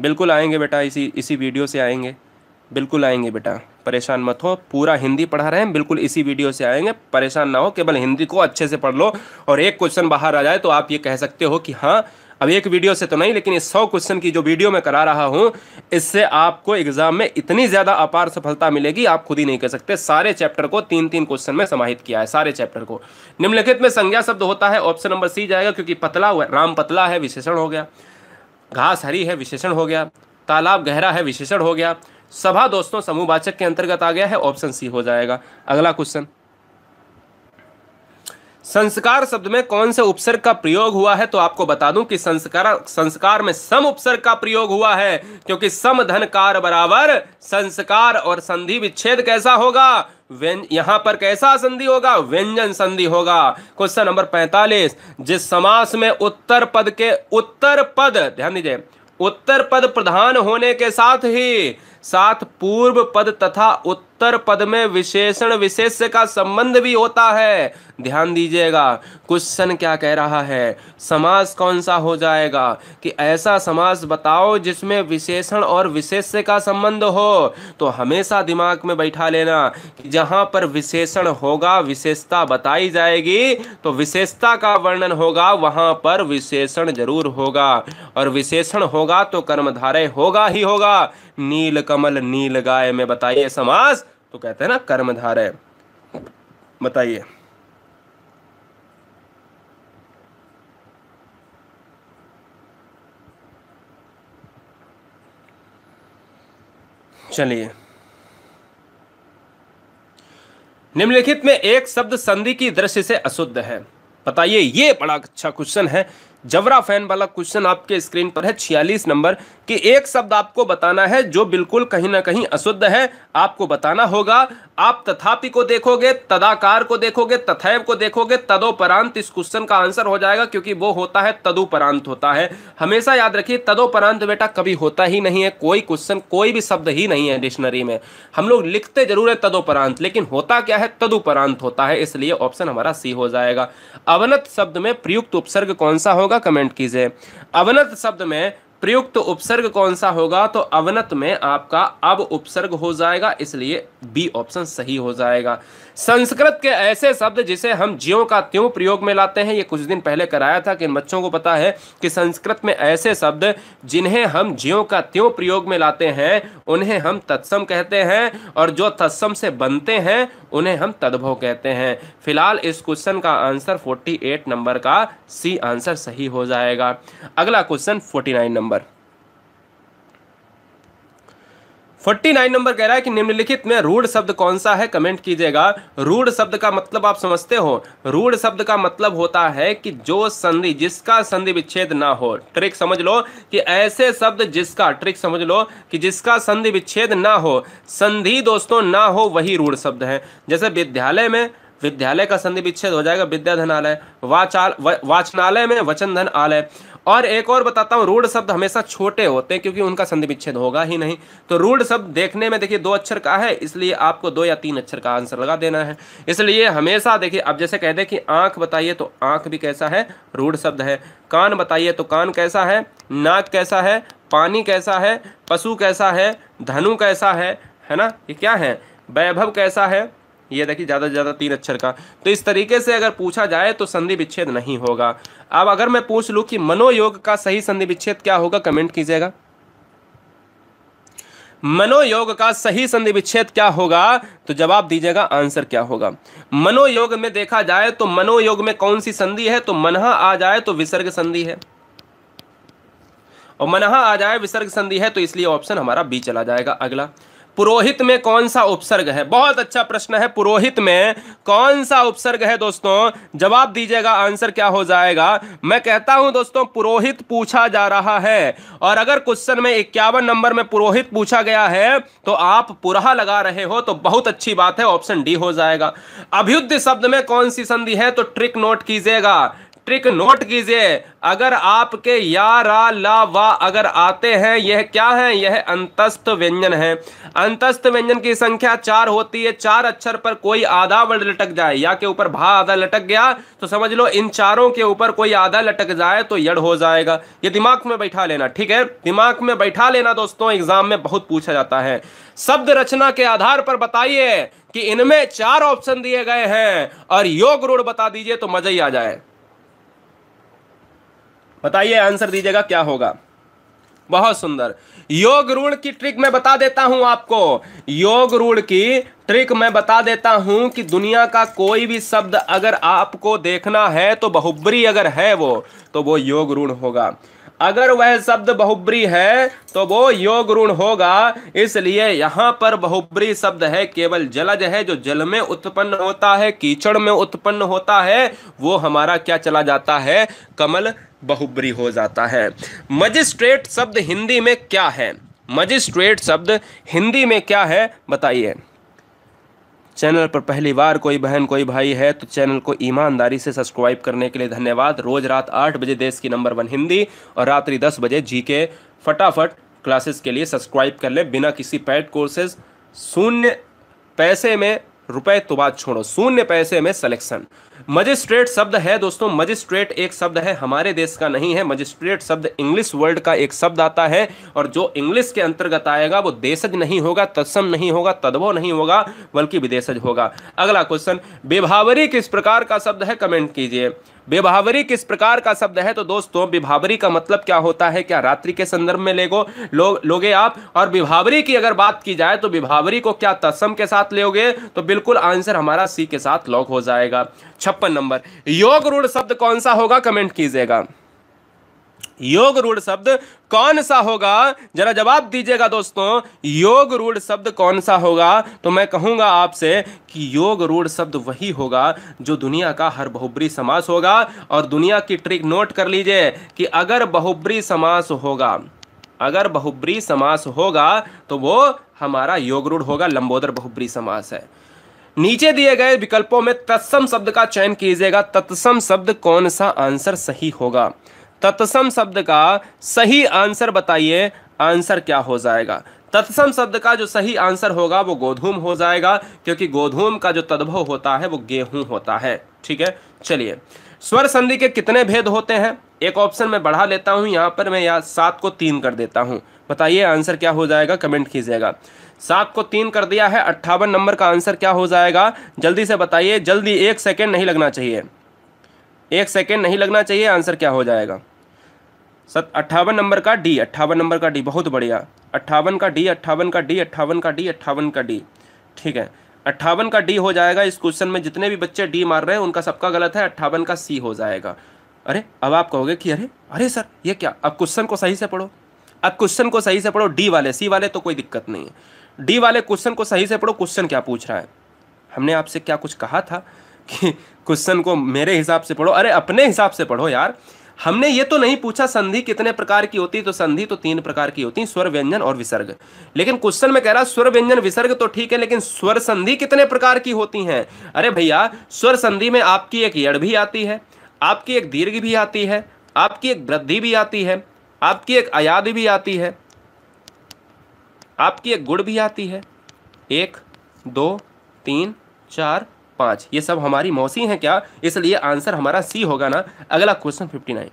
बिल्कुल आएंगे बेटा इसी इसी वीडियो से आएंगे बिल्कुल आएंगे बेटा परेशान मत हो पूरा हिंदी पढ़ा रहे हैं बिल्कुल इसी वीडियो से आएंगे परेशान ना हो केवल हिंदी को अच्छे से पढ़ लो और एक क्वेश्चन बाहर आ जाए तो आप ये कह सकते हो कि हाँ अब एक वीडियो से तो नहीं लेकिन इस सौ क्वेश्चन की जो वीडियो मैं करा रहा हूँ इससे आपको एग्जाम में इतनी ज़्यादा अपार सफलता मिलेगी आप खुद ही नहीं कह सकते सारे चैप्टर को तीन तीन क्वेश्चन में समाहित किया है सारे चैप्टर को निम्नलिखित में संज्ञा शब्द होता है ऑप्शन नंबर सी जाएगा क्योंकि पतला हुआ राम पतला है विशेषण हो गया घास हरी है विशेषण हो गया तालाब गहरा है विशेषण हो गया सभा दोस्तों समूहवाचक के अंतर्गत आ गया है ऑप्शन सी हो जाएगा अगला क्वेश्चन संस्कार शब्द में कौन से उपसर्ग का प्रयोग हुआ है तो आपको बता दूं कि संस्कार संस्कार में सम उपसर्ग का प्रयोग हुआ है क्योंकि सम धनकार बराबर संस्कार और संधि विच्छेद कैसा होगा यहां पर कैसा संधि होगा व्यंजन संधि होगा क्वेश्चन नंबर 45 जिस समास में उत्तर पद के उत्तर पद ध्यान दीजिए उत्तर पद प्रधान होने के साथ ही साथ पूर्व पद तथा उत्तर उत्तर पद में विशेषण विशेष्य का संबंध भी होता है ध्यान दीजिएगा क्वेश्चन क्या कह रहा है समास कौन सा हो जाएगा कि ऐसा समास बताओ जिसमें विशेषण और विशेष्य का संबंध हो तो हमेशा दिमाग में बैठा लेना कि जहां पर विशेषण होगा विशेषता बताई जाएगी तो विशेषता का वर्णन होगा वहां पर विशेषण जरूर होगा और विशेषण होगा तो कर्मधारय होगा ही होगा नील कमल नील गाय में बताइए समास तो कहते हैं ना कर्मधारय है बताइए चलिए निम्नलिखित में एक शब्द संधि की दृष्टि से अशुद्ध है बताइए ये बड़ा अच्छा क्वेश्चन है जवरा फैन वाला क्वेश्चन आपके स्क्रीन पर है छियालीस नंबर कि एक शब्द आपको बताना है जो बिल्कुल कहीं ना कहीं अशुद्ध है आपको बताना होगा आप तथापि को देखोगे तदाकार को देखोगे तथैव को देखोगे तदोपरांत इस क्वेश्चन का आंसर हो जाएगा क्योंकि वो होता है तदुपरांत होता है हमेशा याद रखिए तदोपरांत बेटा कभी होता ही नहीं है कोई क्वेश्चन कोई भी शब्द ही नहीं है डिक्शनरी में हम लोग लिखते जरूर है तदोपरांत लेकिन होता क्या है तदुपरांत होता है इसलिए ऑप्शन हमारा सी हो जाएगा अवनत शब्द में प्रयुक्त उपसर्ग कौन सा होगा कमेंट कीजिए अवनत शब्द में प्रयुक्त तो उपसर्ग कौन सा होगा तो अवनत में आपका अब उपसर्ग हो जाएगा इसलिए बी ऑप्शन सही हो जाएगा संस्कृत के ऐसे शब्द जिसे हम ज्यो का त्यों प्रयोग में लाते हैं ये कुछ दिन पहले कराया था कि इन बच्चों को पता है कि संस्कृत में ऐसे शब्द जिन्हें हम ज्यो का त्यों प्रयोग में लाते हैं उन्हें हम तत्सम कहते हैं और जो तत्सम से बनते हैं उन्हें हम तद्भव कहते हैं फिलहाल इस क्वेश्चन का आंसर फोर्टी नंबर का सी आंसर सही हो जाएगा अगला question forty number forty nine number कह रहा है कि निम्नलिखित में रूढ़ शब्द कौन सा है कमेंट कीजिएगा रूढ़ शब्द का मतलब आप समझते हो रूढ़ शब्द का मतलब होता है कि जो संधि जिसका संधि विच्छेद ना हो ट्रिक समझ लो कि ऐसे शब्द जिसका ट्रिक समझ लो कि जिसका संधि विच्छेद ना हो संधि दोस्तों ना हो वही रूढ़ शब्द है जैसे विद्यालय में विद्यालय का संधि विच्छेद हो जाएगा विद्याधनालय वाचाल वाचनालय में वचन धन आलय और एक और बताता हूँ रूढ़ शब्द हमेशा छोटे होते हैं क्योंकि उनका संधि विच्छेद होगा ही नहीं तो रूढ़ शब्द देखने में देखिए दो अक्षर का है इसलिए आपको दो या तीन अक्षर का आंसर लगा देना है इसलिए हमेशा देखिए अब जैसे कह दें कि आँख बताइए तो आँख भी कैसा है रूढ़ शब्द है कान बताइए तो कान कैसा है नाक कैसा है पानी कैसा है पशु कैसा है धनु कैसा है है ना ये क्या है वैभव कैसा है ये देखिए ज़्यादा से ज़्यादा तीन अक्षर का तो इस तरीके से अगर पूछा जाए तो संधि विच्छेद नहीं होगा अब अगर मैं पूछ लूँ कि मनोयोग का सही संधि विच्छेद क्या होगा कमेंट कीजिएगा मनोयोग का सही संधि विच्छेद क्या होगा तो जवाब दीजिएगा आंसर क्या होगा मनोयोग में देखा जाए तो मनोयोग में कौन सी संधि है तो मनहा आ जाए तो विसर्ग संधि है और मनहा आ जाए विसर्ग संधि है तो इसलिए ऑप्शन हमारा बी चला जाएगा अगला पुरोहित में कौन सा उपसर्ग है बहुत अच्छा प्रश्न है पुरोहित में कौन सा उपसर्ग है दोस्तों जवाब दीजिएगा आंसर क्या हो जाएगा मैं कहता हूं दोस्तों पुरोहित पूछा जा रहा है और अगर क्वेश्चन में इक्यावन नंबर में पुरोहित पूछा गया है तो आप पुरा लगा रहे हो तो बहुत अच्छी बात है ऑप्शन डी हो जाएगा अभियुद्ध शब्द में कौन सी संधि है तो ट्रिक नोट कीजिएगा ट्रिक नोट कीजिए अगर आपके या रा ला वा अगर आते हैं यह क्या है यह अंतस्थ व्यंजन है अंतस्थ व्यंजन की संख्या चार होती है चार अक्षर पर कोई आधा वर्ड लटक जाए या के ऊपर भा आधा लटक गया तो समझ लो इन चारों के ऊपर कोई आधा लटक जाए तो यड़ हो जाएगा ये दिमाग में बैठा लेना ठीक है दिमाग में बैठा लेना दोस्तों एग्जाम में बहुत पूछा जाता है शब्द रचना के आधार पर बताइए कि इनमें चार ऑप्शन दिए गए हैं और योग रूढ़ बता दीजिए तो मजा ही आ जाए बताइए आंसर दीजिएगा क्या होगा बहुत सुंदर योग रूण की ट्रिक मैं बता देता हूं आपको योग रूण की ट्रिक मैं बता देता हूं कि दुनिया का कोई भी शब्द अगर आपको देखना है तो बहुबरी अगर है वो तो वो योग रूण होगा अगर वह शब्द बहुब्री है तो वो योग ऋण होगा इसलिए यहाँ पर बहुब्री शब्द है केवल जलज है जो जल में उत्पन्न होता है कीचड़ में उत्पन्न होता है वो हमारा क्या चला जाता है कमल बहुब्री हो जाता है मजिस्ट्रेट शब्द हिंदी में क्या है मजिस्ट्रेट शब्द हिंदी में क्या है बताइए चैनल पर पहली बार कोई बहन कोई भाई है तो चैनल को ईमानदारी से सब्सक्राइब करने के लिए धन्यवाद रोज़ रात आठ बजे देश की नंबर वन हिंदी और रात्रि दस बजे जी के फटाफट क्लासेस के लिए सब्सक्राइब कर ले बिना किसी पैड कोर्सेज शून्य पैसे में रुपए तो बात छोड़ो शून्य पैसे में सलेक्शन मजिस्ट्रेट शब्द है दोस्तों मजिस्ट्रेट एक शब्द है हमारे देश का नहीं है मजिस्ट्रेट शब्द इंग्लिश वर्ल्ड का एक शब्द आता है और जो इंग्लिश के अंतर्गत आएगा वो देशज नहीं होगा तत्सम नहीं होगा तद्भव नहीं होगा बल्कि विदेशज होगा अगला क्वेश्चन बेभावरी किस प्रकार का शब्द है कमेंट कीजिए विभावरी किस प्रकार का शब्द है तो दोस्तों विभावरी का मतलब क्या होता है क्या रात्रि के संदर्भ में लेगो लो, लोगे आप और विभावरी की अगर बात की जाए तो विभावरी को क्या तस्म के साथ लोगे तो बिल्कुल आंसर हमारा सी के साथ लॉक हो जाएगा छप्पन नंबर योग रूढ़ शब्द कौन सा होगा कमेंट कीजिएगा योग रूढ़ शब्द कौन सा होगा जरा जवाब दीजिएगा दोस्तों योग रूढ़ शब्द कौन सा होगा तो मैं कहूंगा आपसे कि योग रूढ़ शब्द वही होगा जो दुनिया का हर बहुब्री समास होगा और दुनिया की ट्रिक नोट कर लीजिए कि अगर बहुब्री समास होगा अगर बहुब्री समास होगा तो वो हमारा योग रूढ़ होगा लंबोदर बहुब्री समास है नीचे दिए गए विकल्पों में तत्सम शब्द का चयन कीजिएगा तत्सम शब्द कौन सा आंसर सही होगा तत्सम शब्द का सही आंसर बताइए आंसर क्या हो जाएगा तत्सम शब्द का जो सही आंसर होगा वो गोधूम हो जाएगा क्योंकि गोधूम का जो तद्भव होता है वो गेहूं होता है ठीक है चलिए स्वर संधि के कितने भेद होते हैं एक ऑप्शन में बढ़ा लेता हूं यहाँ पर मैं यहाँ सात को तीन कर देता हूँ बताइए आंसर क्या हो जाएगा कमेंट कीजिएगा सात को तीन कर दिया है अट्ठावन नंबर का आंसर क्या हो जाएगा जल्दी से बताइए जल्दी एक सेकेंड नहीं लगना चाहिए एक सेकेंड नहीं लगना चाहिए आंसर क्या हो जाएगा सत अट्ठावन नंबर का डी अट्ठावन नंबर का डी बहुत बढ़िया अट्ठावन का डी अट्ठावन का डी अट्ठावन का डी अट्ठावन का डी ठीक है अट्ठावन का डी हो जाएगा इस क्वेश्चन में जितने भी बच्चे डी मार रहे हैं उनका सबका गलत है अट्ठावन का सी हो जाएगा अरे अब आप कहोगे कि अरे अरे सर ये क्या अब क्वेश्चन को सही से पढ़ो अब क्वेश्चन को सही से पढ़ो डी वाले सी वाले तो कोई दिक्कत नहीं है डी वाले क्वेश्चन को सही से पढ़ो क्वेश्चन क्या पूछ रहा है हमने आपसे क्या कुछ कहा था कि क्वेश्चन को मेरे हिसाब से पढ़ो अरे अपने हिसाब से पढ़ो यार हमने ये तो नहीं पूछा संधि कितने प्रकार की होती तो संधि तो तीन प्रकार की होती स्वर व्यंजन और विसर्ग लेकिन क्वेश्चन में कह रहा स्वर व्यंजन विसर्ग तो ठीक है लेकिन स्वर संधि कितने प्रकार की होती हैं अरे भैया स्वर संधि में आपकी एक यड़ भी आती है आपकी एक दीर्घ भी आती है आपकी एक वृद्धि भी आती है आपकी एक अयाद भी आती है आपकी एक गुड़ भी आती है एक दो तीन चार पांच ये सब हमारी मौसी हैं क्या इसलिए आंसर हमारा सी होगा ना अगला क्वेश्चन फिफ्टी नाइन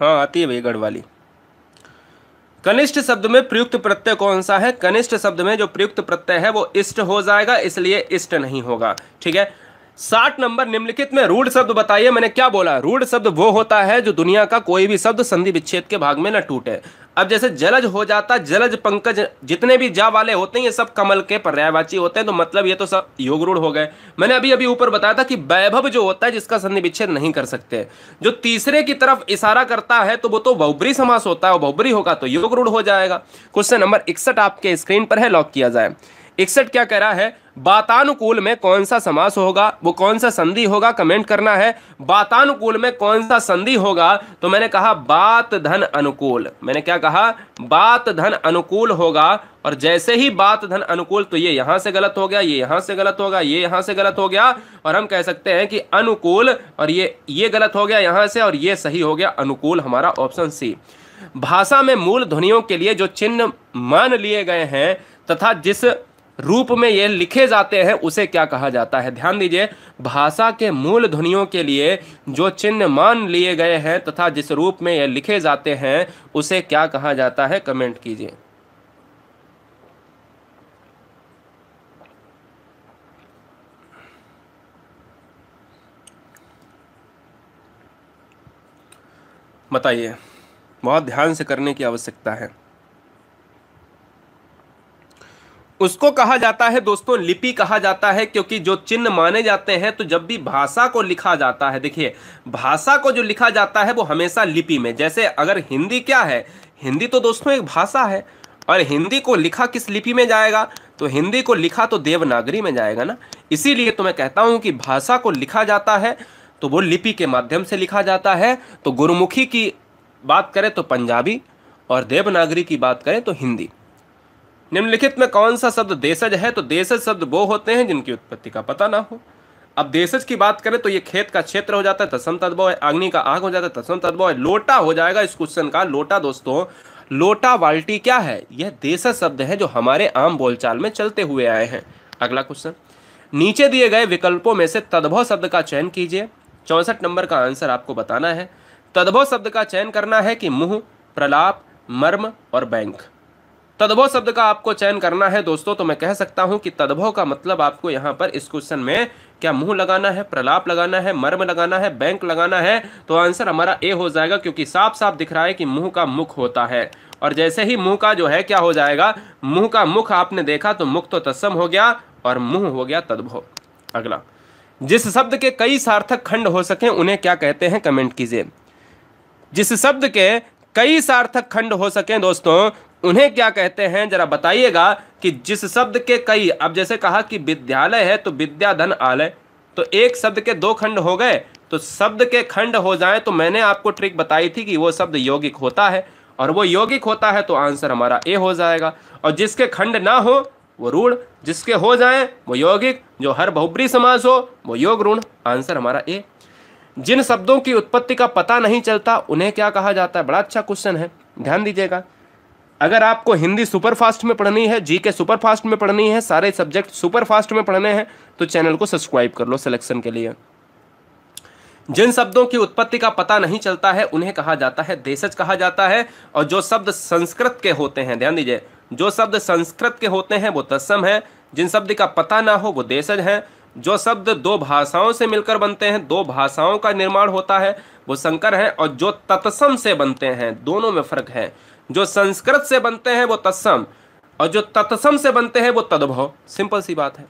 हाँ आती है भाई गढ़वाली कनिष्ठ शब्द में प्रयुक्त प्रत्यय कौन सा है कनिष्ठ शब्द में जो प्रयुक्त प्रत्यय है वो इष्ट हो जाएगा इसलिए इष्ट नहीं होगा ठीक है साठ नंबर निम्नलिखित में रूढ़ शब्द बताइए मैंने क्या बोला रूढ़ शब्द वो होता है जो दुनिया का कोई भी शब्द संधि विच्छेद के भाग में न टूटे अब जैसे जलज हो जाता जलज पंकज जितने भी जा वाले होते हैं ये सब कमल के पर्यायवाची होते हैं तो मतलब ये तो सब योग रूढ़ हो गए मैंने अभी अभी ऊपर बताया था कि वैभव जो होता है जिसका संधि विच्छेद नहीं कर सकते जो तीसरे की तरफ इशारा करता है तो वो तो बहुबरी समास होता है और बहुबरी होगा तो योग रूढ़ हो जाएगा क्वेश्चन नंबर इकसठ आपके स्क्रीन पर है लॉक किया जाए इकसठ क्या कह रहा है बातानुकूल में कौन सा समास होगा वो कौन सा संधि होगा कमेंट करना है बातानुकूल में कौन सा संधि होगा तो मैंने कहा बात धन अनुकूल मैंने क्या कहा बात धन अनुकूल होगा और जैसे ही बात धन अनुकूल तो ये यहां से गलत हो गया ये यहां से गलत होगा ये यहां से गलत हो गया और हम कह सकते हैं कि अनुकूल और ये ये गलत हो गया यहां से और ये सही हो गया अनुकूल हमारा ऑप्शन सी भाषा में मूल ध्वनियों के लिए जो चिन्ह मान लिए गए हैं तथा जिस रूप में ये लिखे जाते हैं उसे क्या कहा जाता है ध्यान दीजिए भाषा के मूल ध्वनियों के लिए जो चिन्ह मान लिए गए हैं तथा जिस रूप में ये लिखे जाते हैं उसे क्या कहा जाता है कमेंट कीजिए बताइए बहुत ध्यान से करने की आवश्यकता है उसको कहा जाता है दोस्तों लिपि कहा जाता है क्योंकि जो चिन्ह माने जाते हैं तो जब भी भाषा को लिखा जाता है देखिए भाषा को जो लिखा जाता है वो हमेशा लिपि में जैसे अगर हिंदी क्या है हिंदी तो दोस्तों एक भाषा है और हिंदी को लिखा किस लिपि में जाएगा तो हिंदी को लिखा तो देवनागरी में जाएगा ना इसीलिए तो मैं कहता हूँ कि भाषा को लिखा जाता है तो वो लिपि के माध्यम से लिखा जाता है तो गुरुमुखी की बात करें तो पंजाबी और देवनागरी की बात करें तो हिंदी निम्नलिखित में कौन सा शब्द देशज है तो देशज शब्द वो होते हैं जिनकी उत्पत्ति का पता ना हो अब देशज की बात करें तो ये खेत का क्षेत्र हो जाता है तत्सम तद्भव है अग्नि का आग हो जाता है तत्सम तद्भव है लोटा हो जाएगा इस क्वेश्चन का लोटा दोस्तों लोटा बाल्टी क्या है यह देशज शब्द है जो हमारे आम बोलचाल में चलते हुए आए हैं अगला क्वेश्चन नीचे दिए गए विकल्पों में से तद्भव शब्द का चयन कीजिए चौंसठ नंबर का आंसर आपको बताना है तद्भव शब्द का चयन करना है कि मुंह प्रलाप मर्म और बैंक तद्भव शब्द का आपको चयन करना है दोस्तों तो मैं कह सकता हूं कि तद्भव का मतलब आपको यहां पर इस क्वेश्चन में क्या मुंह लगाना है प्रलाप लगाना है मर्म लगाना है बैंक लगाना है तो आंसर हमारा ए हो जाएगा क्योंकि साफ साफ दिख रहा है कि मुंह का मुख होता है और जैसे ही मुंह का जो है क्या हो जाएगा मुंह का मुख आपने देखा तो मुख तो तत्सम हो गया और मुंह हो गया तद्भव अगला जिस शब्द के कई सार्थक खंड हो सके उन्हें क्या कहते हैं कमेंट कीजिए जिस शब्द के कई सार्थक खंड हो सके दोस्तों उन्हें क्या कहते हैं जरा बताइएगा कि जिस शब्द के कई अब जैसे कहा कि विद्यालय है तो विद्याधन आलय तो एक शब्द के दो खंड हो गए तो शब्द के खंड हो जाए तो मैंने आपको ट्रिक बताई थी कि वो शब्द यौगिक होता है और वो यौगिक होता है तो आंसर हमारा ए हो जाएगा और जिसके खंड ना हो वो रूढ़ जिसके हो जाए वो यौगिक जो हर बहुब्री समाज हो वो योग ऋण आंसर हमारा ए जिन शब्दों की उत्पत्ति का पता नहीं चलता उन्हें क्या कहा जाता है बड़ा अच्छा क्वेश्चन है ध्यान दीजिएगा अगर आपको हिंदी सुपर फास्ट में पढ़नी है जी के सुपर फास्ट में पढ़नी है सारे सब्जेक्ट सुपर फास्ट में पढ़ने हैं तो चैनल को सब्सक्राइब कर लो सिलेक्शन के लिए जिन शब्दों की उत्पत्ति का पता नहीं चलता है उन्हें कहा जाता है देशज कहा जाता है और जो शब्द संस्कृत के होते हैं ध्यान दीजिए जो शब्द संस्कृत के होते हैं वो तत्सम है जिन शब्द का पता ना हो वो देशज हैं जो शब्द दो भाषाओं से मिलकर बनते हैं दो भाषाओं का निर्माण होता है वो शंकर हैं और जो तत्सम से बनते हैं दोनों में फर्क है जो संस्कृत से बनते हैं वो तत्सम और जो तत्सम से बनते हैं वो तद्भव सिंपल सी बात है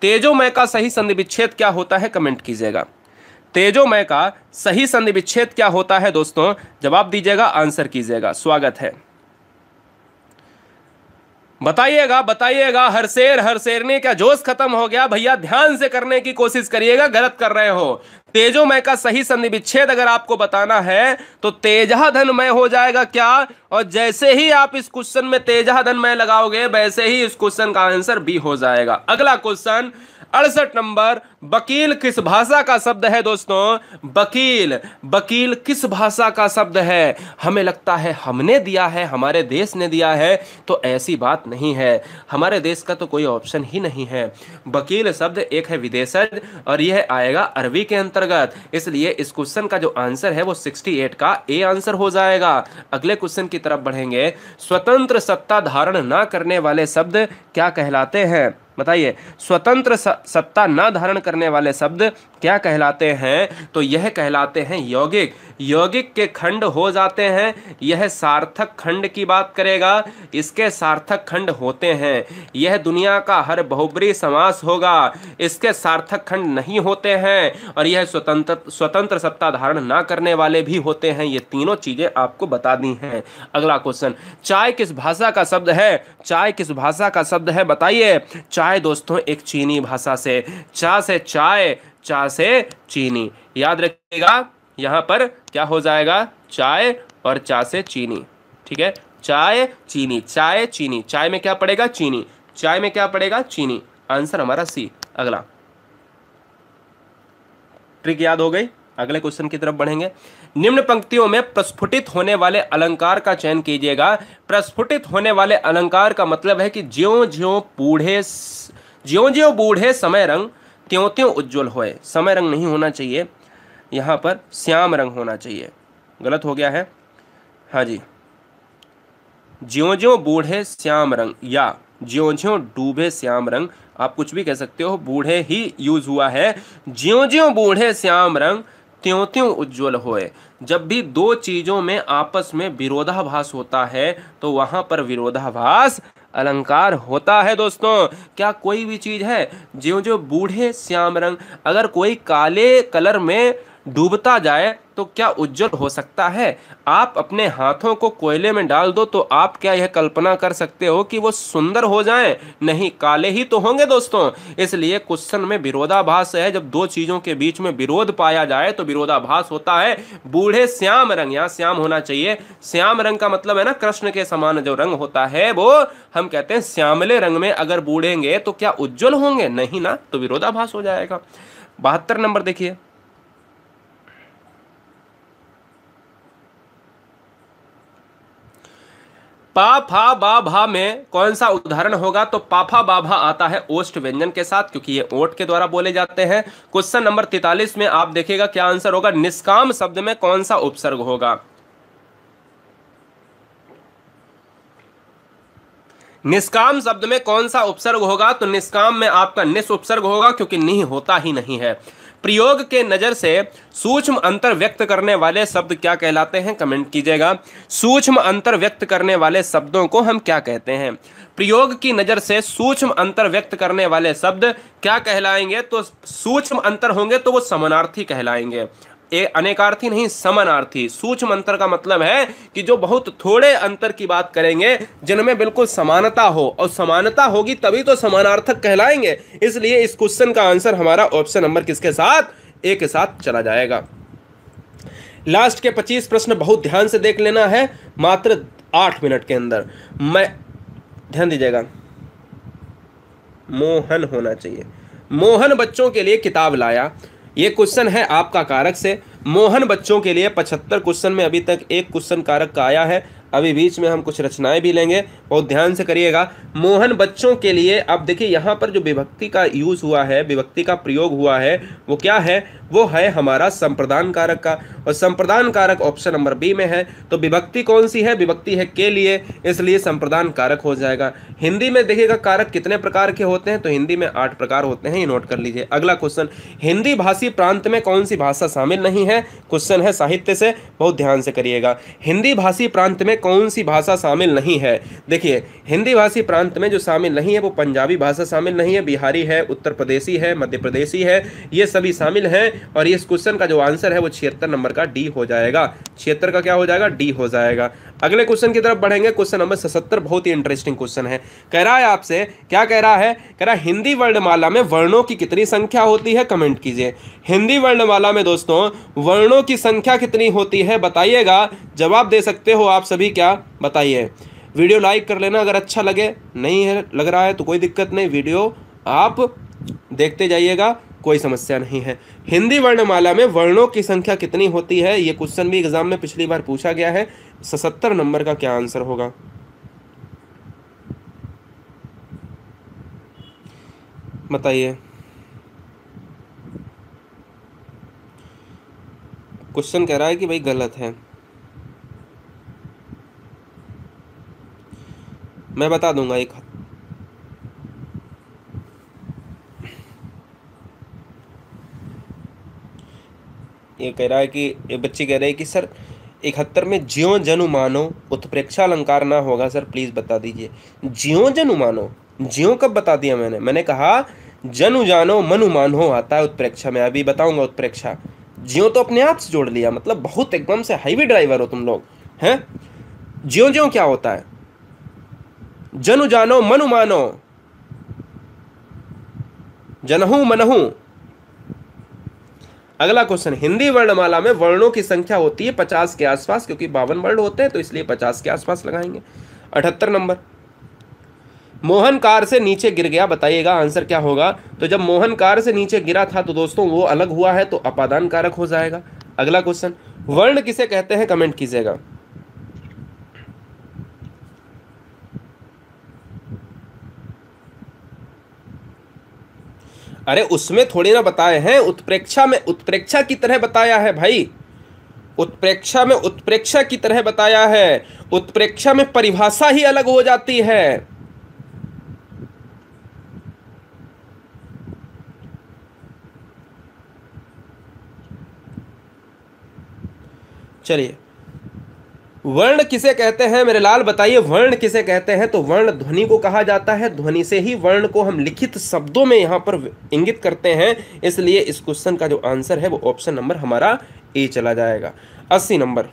तेजोमय का सही संधि विच्छेद क्या होता है कमेंट कीजिएगा तेजोमय का सही संधि विच्छेद क्या होता है दोस्तों जवाब दीजिएगा आंसर कीजिएगा स्वागत है बताइएगा बताइएगा हर शेर हर शेरने का जोश खत्म हो गया भैया ध्यान से करने की कोशिश करिएगा गलत कर रहे हो तेजोमय का सही संधि विच्छेद अगर आपको बताना है तो तेजहा धनमय हो जाएगा क्या और जैसे ही आप इस क्वेश्चन में धन धनमय लगाओगे वैसे ही इस क्वेश्चन का आंसर बी हो जाएगा अगला क्वेश्चन अड़सठ नंबर वकील किस भाषा का शब्द है दोस्तों वकील वकील किस भाषा का शब्द है हमें लगता है हमने दिया है हमारे देश ने दिया है तो ऐसी बात नहीं है हमारे देश का तो कोई ऑप्शन ही नहीं है वकील शब्द एक है विदेशज और यह आएगा अरबी के अंतर्गत इसलिए इस क्वेश्चन का जो आंसर है वो सिक्सटी का ए आंसर हो जाएगा अगले क्वेश्चन की तरफ बढ़ेंगे स्वतंत्र सत्ता धारण ना करने वाले शब्द क्या कहलाते हैं बताइए स्वतंत्र सत्ता न धारण करने वाले शब्द क्या कहलाते हैं तो यह कहलाते हैं यौगिक यौगिक के खंड हो जाते हैं यह सार्थक खंड की बात करेगा इसके सार्थक खंड होते हैं यह दुनिया का हर बहुबरी समास होगा इसके सार्थक खंड नहीं होते हैं और यह स्वतंत्र स्वतंत्र सत्ता धारण ना करने वाले भी होते हैं ये तीनों चीज़ें आपको बता दी हैं अगला क्वेश्चन चाय किस भाषा का शब्द है चाय किस भाषा का शब्द है बताइए चाय दोस्तों एक चीनी भाषा से चा से चाय चा से चीनी याद रखिएगा यहाँ पर क्या हो जाएगा चाय और चा से चीनी ठीक है चाय चीनी चाय चीनी चाय में क्या पड़ेगा चीनी चाय में क्या पड़ेगा चीनी आंसर हमारा सी अगला ट्रिक याद हो गई अगले क्वेश्चन की तरफ बढ़ेंगे निम्न पंक्तियों में प्रस्फुटित होने वाले अलंकार का चयन कीजिएगा प्रस्फुटित होने वाले अलंकार का मतलब है कि ज्यो ज्यो बूढ़े ज्यो ज्यो बूढ़े समय रंग त्यों त्यों उज्जवल होए समय रंग नहीं होना चाहिए यहाँ पर श्याम रंग होना चाहिए गलत हो गया है हाँ जी ज्यो ज्यो बूढ़े श्याम रंग या ज्यो ज्यो डूबे श्याम रंग आप कुछ भी कह सकते हो बूढ़े ही यूज हुआ है ज्यो ज्यो बूढ़े श्याम रंग त्यों त्यों उज्जवल होए जब भी दो चीज़ों में आपस में विरोधाभास होता है तो वहां पर विरोधाभास अलंकार होता है दोस्तों क्या कोई भी चीज़ है जो जो बूढ़े श्याम रंग अगर कोई काले कलर में डूबता जाए तो क्या उज्जवल हो सकता है आप अपने हाथों को कोयले में डाल दो तो आप क्या यह कल्पना कर सकते हो कि वो सुंदर हो जाए नहीं काले ही तो होंगे दोस्तों इसलिए क्वेश्चन में विरोधाभास है जब दो चीज़ों के बीच में विरोध पाया जाए तो विरोधाभास होता है बूढ़े श्याम रंग यहाँ श्याम होना चाहिए श्याम रंग का मतलब है ना कृष्ण के समान जो रंग होता है वो हम कहते हैं श्यामले रंग में अगर बूढ़ेंगे तो क्या उज्जवल होंगे नहीं ना तो विरोधाभास हो जाएगा बहत्तर नंबर देखिए पाफा बाभा में कौन सा उदाहरण होगा तो पाफा बाभा आता है ओष्ट व्यंजन के साथ क्योंकि ये ओट के द्वारा बोले जाते हैं क्वेश्चन नंबर तैतालीस में आप देखेगा क्या आंसर होगा निष्काम शब्द में कौन सा उपसर्ग होगा निष्काम शब्द में कौन सा उपसर्ग होगा तो निष्काम में आपका निस उपसर्ग होगा क्योंकि निह होता ही नहीं है प्रयोग के नज़र से सूक्ष्म अंतर व्यक्त करने वाले शब्द क्या कहलाते हैं कमेंट कीजिएगा सूक्ष्म अंतर व्यक्त करने वाले शब्दों को हम क्या कहते हैं प्रयोग की नज़र से सूक्ष्म अंतर व्यक्त करने वाले शब्द क्या कहलाएंगे तो सूक्ष्म अंतर होंगे तो वो समानार्थी कहलाएंगे अनेकार्थी नहीं समानार्थी सूक्ष्म अंतर का मतलब है कि जो बहुत थोड़े अंतर की बात करेंगे जिनमें बिल्कुल समानता हो और समानता होगी तभी तो समानार्थक कहलाएंगे इसलिए इस क्वेश्चन का आंसर हमारा ऑप्शन नंबर किसके साथ ए के साथ चला जाएगा लास्ट के 25 प्रश्न बहुत ध्यान से देख लेना है मात्र आठ मिनट के अंदर मैं ध्यान दीजिएगा मोहन होना चाहिए मोहन बच्चों के लिए किताब लाया ये क्वेश्चन है आपका कारक से मोहन बच्चों के लिए पचहत्तर क्वेश्चन में अभी तक एक क्वेश्चन कारक का आया है अभी बीच में हम कुछ रचनाएं भी लेंगे बहुत ध्यान से करिएगा मोहन बच्चों के लिए अब देखिए यहाँ पर जो विभक्ति का यूज़ हुआ है विभक्ति का प्रयोग हुआ है वो क्या है वो है हमारा संप्रदान कारक का और संप्रदान कारक ऑप्शन नंबर बी में है तो विभक्ति कौन सी है विभक्ति है के लिए इसलिए संप्रदान कारक हो जाएगा हिंदी में देखिएगा कारक कितने प्रकार के होते हैं तो हिंदी में आठ प्रकार होते हैं ये नोट कर लीजिए अगला क्वेश्चन हिंदी भाषी प्रांत में कौन सी भाषा शामिल नहीं है क्वेश्चन है साहित्य से बहुत ध्यान से करिएगा हिंदी भाषी प्रांत में में कौन सी भाषा शामिल नहीं है देखिए हिंदी भाषी प्रांत में जो शामिल नहीं है वो पंजाबी भाषा शामिल नहीं है बिहारी है उत्तर प्रदेशी है मध्य प्रदेशी है ये सभी शामिल हैं और इस क्वेश्चन का जो आंसर है वो छिहत्तर नंबर का डी हो जाएगा छिहत्तर का क्या हो जाएगा डी हो जाएगा अगले क्वेश्चन की तरफ बढ़ेंगे क्वेश्चन नंबर सतर बहुत ही इंटरेस्टिंग क्वेश्चन है कह रहा है आपसे क्या कह रहा है कह रहा है हिंदी वर्णमाला में वर्णों की कितनी संख्या होती है कमेंट कीजिए हिंदी वर्णमाला में दोस्तों वर्णों की संख्या कितनी होती है बताइएगा जवाब दे सकते हो आप सभी भी क्या बताइए वीडियो लाइक कर लेना अगर अच्छा लगे नहीं है लग रहा है तो कोई दिक्कत नहीं वीडियो आप देखते जाइएगा कोई समस्या नहीं है हिंदी वर्णमाला में वर्णों की संख्या कितनी होती है ये क्वेश्चन भी एग्जाम में पिछली बार पूछा गया है सतर नंबर का क्या आंसर होगा बताइए क्वेश्चन कह रहा है कि भाई गलत है मैं बता दूंगा एक ये कह रहा है कि ये बच्ची कह रही है कि सर इकहत्तर में ज्यो जनु मानो उत्प्रेक्षा अलंकार ना होगा सर प्लीज़ बता दीजिए ज्यो जनु मानो ज्यो कब बता दिया मैंने मैंने कहा जनु जानो मनु मानो आता है उत्प्रेक्षा में अभी बताऊंगा उत्प्रेक्षा ज्यो तो अपने आप से जोड़ लिया मतलब बहुत एकदम से हाईवे ड्राइवर हो तुम लोग हैं ज्यो ज्यो क्या होता है जनु जानो मनु मानो जनहू मनहू अगला क्वेश्चन हिंदी वर्णमाला में वर्णों की संख्या होती है पचास के आसपास क्योंकि बावन वर्ण होते हैं तो इसलिए पचास के आसपास लगाएंगे अठहत्तर नंबर मोहन कार से नीचे गिर गया बताइएगा आंसर क्या होगा तो जब मोहन कार से नीचे गिरा था तो दोस्तों वो अलग हुआ है तो अपादान कारक हो जाएगा अगला क्वेश्चन वर्ण किसे कहते हैं कमेंट कीजिएगा अरे उसमें थोड़ी ना बताए हैं उत्प्रेक्षा में उत्प्रेक्षा की तरह बताया है भाई उत्प्रेक्षा में उत्प्रेक्षा की तरह बताया है उत्प्रेक्षा में परिभाषा ही अलग हो जाती है चलिए वर्ण किसे कहते हैं मेरे लाल बताइए वर्ण किसे कहते हैं तो वर्ण ध्वनि को कहा जाता है ध्वनि से ही वर्ण को हम लिखित शब्दों में यहां पर इंगित करते हैं इसलिए इस क्वेश्चन का जो आंसर है वो ऑप्शन नंबर हमारा ए चला जाएगा अस्सी नंबर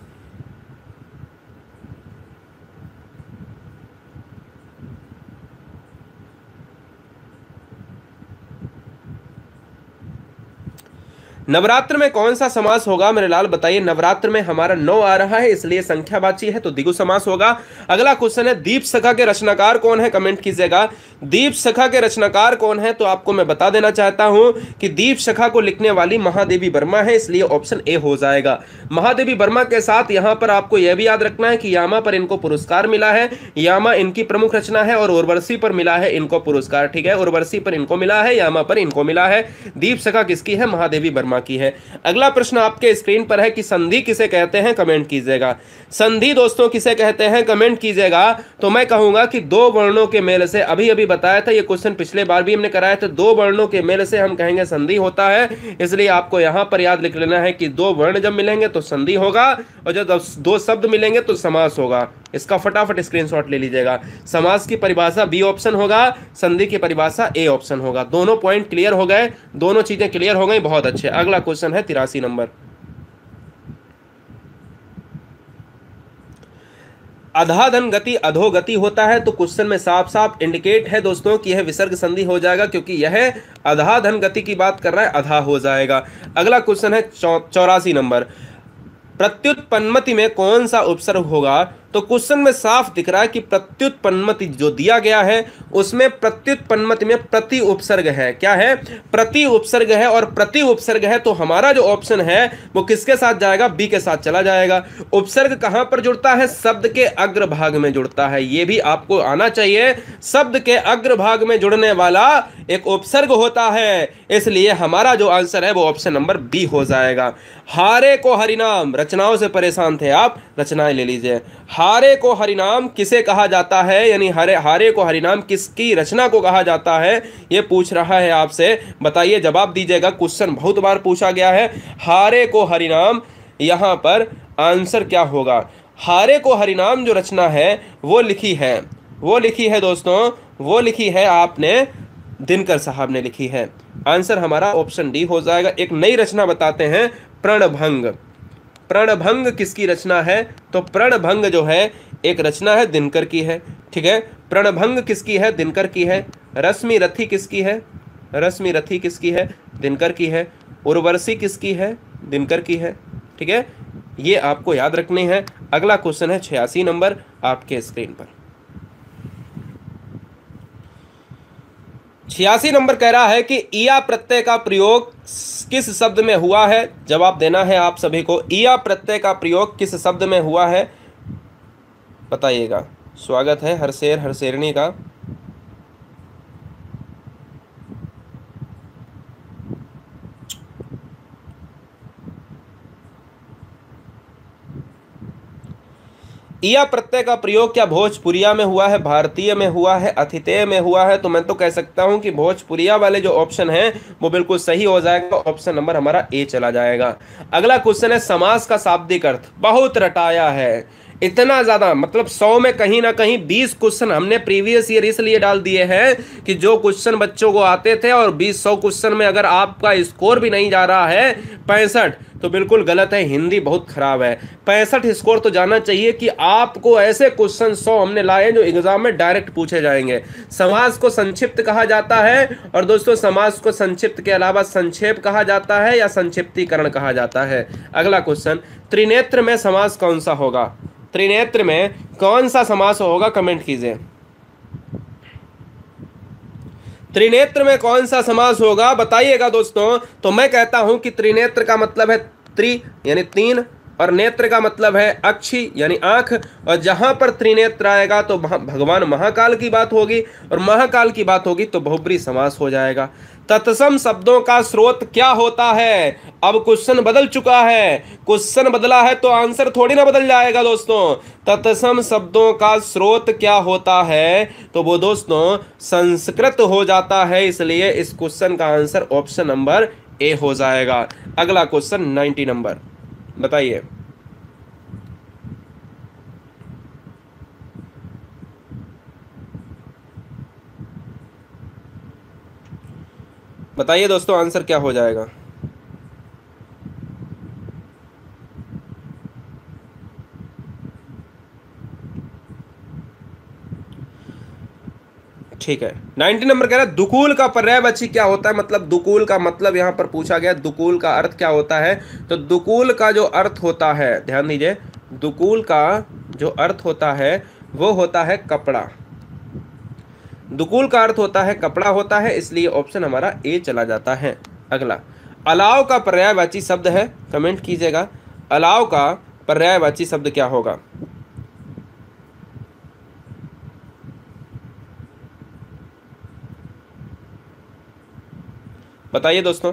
नवरात्र में कौन सा समास होगा मेरे लाल बताइए नवरात्र में हमारा नौ आ रहा है इसलिए संख्या बाची है तो दिगु समास होगा अगला क्वेश्चन है दीप सखा के रचनाकार कौन है कमेंट कीजिएगा दीप सखा के रचनाकार कौन है तो आपको मैं बता देना चाहता हूं कि दीप सखा को लिखने वाली महादेवी वर्मा है इसलिए ऑप्शन ए हो जाएगा महादेवी वर्मा के साथ यहां पर आपको यह भी याद रखना है कि यामा पर इनको पुरस्कार मिला है यामा इनकी प्रमुख रचना है और उर्वरसी पर मिला है इनको पुरस्कार ठीक है उर्वरसी पर इनको मिला है यामा पर इनको मिला है दीप सखा किसकी है महादेवी वर्मा की है अगला प्रश्न आपके स्क्रीन पर है कि संधि किसे कहते हैं कमेंट कीजिएगा संधि दोस्तों किसे कहते हैं कमेंट कीजिएगा तो मैं कहूंगा कि दो वर्णों के मेल से अभी अभी बताया था ये क्वेश्चन पिछले बार भी हमने कराया था दो वर्णों के मेल से हम कहेंगे संधि होता है इसलिए आपको यहां पर याद लिख लेना है कि दो वर्ण जब मिलेंगे तो संधि होगा और जब दो शब्द मिलेंगे तो समास होगा इसका फटाफट स्क्रीनशॉट ले लीजिएगा समास की परिभाषा बी ऑप्शन होगा संधि की परिभाषा ए ऑप्शन होगा दोनों पॉइंट क्लियर हो गए दोनों चीजें क्लियर हो गई बहुत अच्छे अगला क्वेश्चन है तिरासी नंबर अधाधन गति अधोगति होता है तो क्वेश्चन में साफ साफ इंडिकेट है दोस्तों कि यह विसर्ग संधि हो जाएगा क्योंकि यह अधाधन गति की बात कर रहा है अधा हो जाएगा अगला क्वेश्चन है चौ चौरासी नंबर प्रत्युत्पन्नमति में कौन सा उपसर्ग होगा तो क्वेश्चन में साफ दिख रहा है कि प्रत्युत्पन्मति जो दिया गया है उसमें प्रत्युत्पन्मति में प्रति उपसर्ग है क्या है प्रति उपसर्ग है और प्रति उपसर्ग है तो हमारा जो ऑप्शन है वो किसके साथ जाएगा बी के साथ चला जाएगा उपसर्ग कहां पर जुड़ता है शब्द के अग्रभाग में जुड़ता है ये भी आपको आना चाहिए शब्द के अग्रभाग में जुड़ने वाला एक उपसर्ग होता है इसलिए हमारा जो आंसर है वो ऑप्शन नंबर बी हो जाएगा हारे को हरिनाम रचनाओं से परेशान थे आप रचनाएं ले लीजिए हारे को हरिनाम किसे कहा जाता है यानी हरे हारे को हरिनाम किसकी रचना को कहा जाता है ये पूछ रहा है आपसे बताइए जवाब दीजिएगा क्वेश्चन बहुत बार पूछा गया है हारे को हरिनाम यहाँ पर आंसर क्या होगा हारे को हरिनाम जो रचना है वो लिखी है वो लिखी है दोस्तों वो लिखी है आपने दिनकर साहब ने लिखी है आंसर हमारा ऑप्शन डी हो जाएगा एक नई रचना बताते हैं प्रणभंग प्रणभंग किसकी रचना है तो प्रणभंग जो है एक रचना है दिनकर की है ठीक है प्रणभंग किसकी है दिनकर की है रश्मि रथी किसकी है रश्मि रथी किसकी है दिनकर की है उर्वरसी किसकी है दिनकर की है ठीक है ये आपको याद रखने हैं अगला क्वेश्चन है छियासी नंबर आपके स्क्रीन पर छियासी नंबर कह रहा है कि ईया प्रत्यय का प्रयोग किस शब्द में हुआ है जवाब देना है आप सभी को ईया प्रत्यय का प्रयोग किस शब्द में हुआ है बताइएगा स्वागत है हर शेर हर शेरणी का ईया प्रत्यय का प्रयोग क्या भोजपुरिया में हुआ है भारतीय में हुआ है अतिथेय में हुआ है तो मैं तो कह सकता हूं कि भोजपुरिया वाले जो ऑप्शन है वो बिल्कुल सही हो जाएगा ऑप्शन नंबर हमारा ए चला जाएगा अगला क्वेश्चन है समाज का शाब्दिक अर्थ बहुत रटाया है इतना ज़्यादा मतलब सौ में कहीं ना कहीं बीस क्वेश्चन हमने प्रीवियस ईयर इसलिए डाल दिए हैं कि जो क्वेश्चन बच्चों को आते थे और बीस सौ क्वेश्चन में अगर आपका स्कोर भी नहीं जा रहा है पैंसठ तो बिल्कुल गलत है हिंदी बहुत ख़राब है पैंसठ स्कोर तो जाना चाहिए कि आपको ऐसे क्वेश्चन सौ हमने लाए हैं जो एग्ज़ाम में डायरेक्ट पूछे जाएंगे समाज को संक्षिप्त कहा जाता है और दोस्तों समाज को संक्षिप्त के अलावा संक्षेप कहा जाता है या संक्षिप्तीकरण कहा जाता है अगला क्वेश्चन त्रिनेत्र में समाज कौन सा होगा त्रिनेत्र में कौन सा समास होगा कमेंट कीजिए त्रिनेत्र में कौन सा समास होगा बताइएगा दोस्तों तो मैं कहता हूं कि त्रिनेत्र का मतलब है त्रि यानी तीन और नेत्र का मतलब है अक्षी यानी आंख और जहां पर त्रिनेत्र आएगा तो भगवान महाकाल की बात होगी और महाकाल की बात होगी तो बहुबरी समास हो जाएगा तत्सम शब्दों का स्रोत क्या होता है अब क्वेश्चन बदल चुका है क्वेश्चन बदला है तो आंसर थोड़ी ना बदल जाएगा दोस्तों तत्सम शब्दों का स्रोत क्या होता है तो वो दोस्तों संस्कृत हो जाता है इसलिए इस क्वेश्चन का आंसर ऑप्शन नंबर ए हो जाएगा अगला क्वेश्चन नाइन्टी नंबर बताइए बताइए दोस्तों आंसर क्या हो जाएगा ठीक है नाइनटीन नंबर कह रहा है दुकूल का पर्यायवाची क्या होता है मतलब दुकूल का मतलब यहां पर पूछा गया दुकूल का अर्थ क्या होता है तो दुकूल का जो अर्थ होता है ध्यान दीजिए दुकूल का जो अर्थ होता है वो होता है कपड़ा दुकूल का अर्थ होता है कपड़ा होता है इसलिए ऑप्शन हमारा ए चला जाता है अगला अलाव का पर्यायवाची शब्द है कमेंट कीजिएगा अलाव का पर्यायवाची शब्द क्या होगा बताइए दोस्तों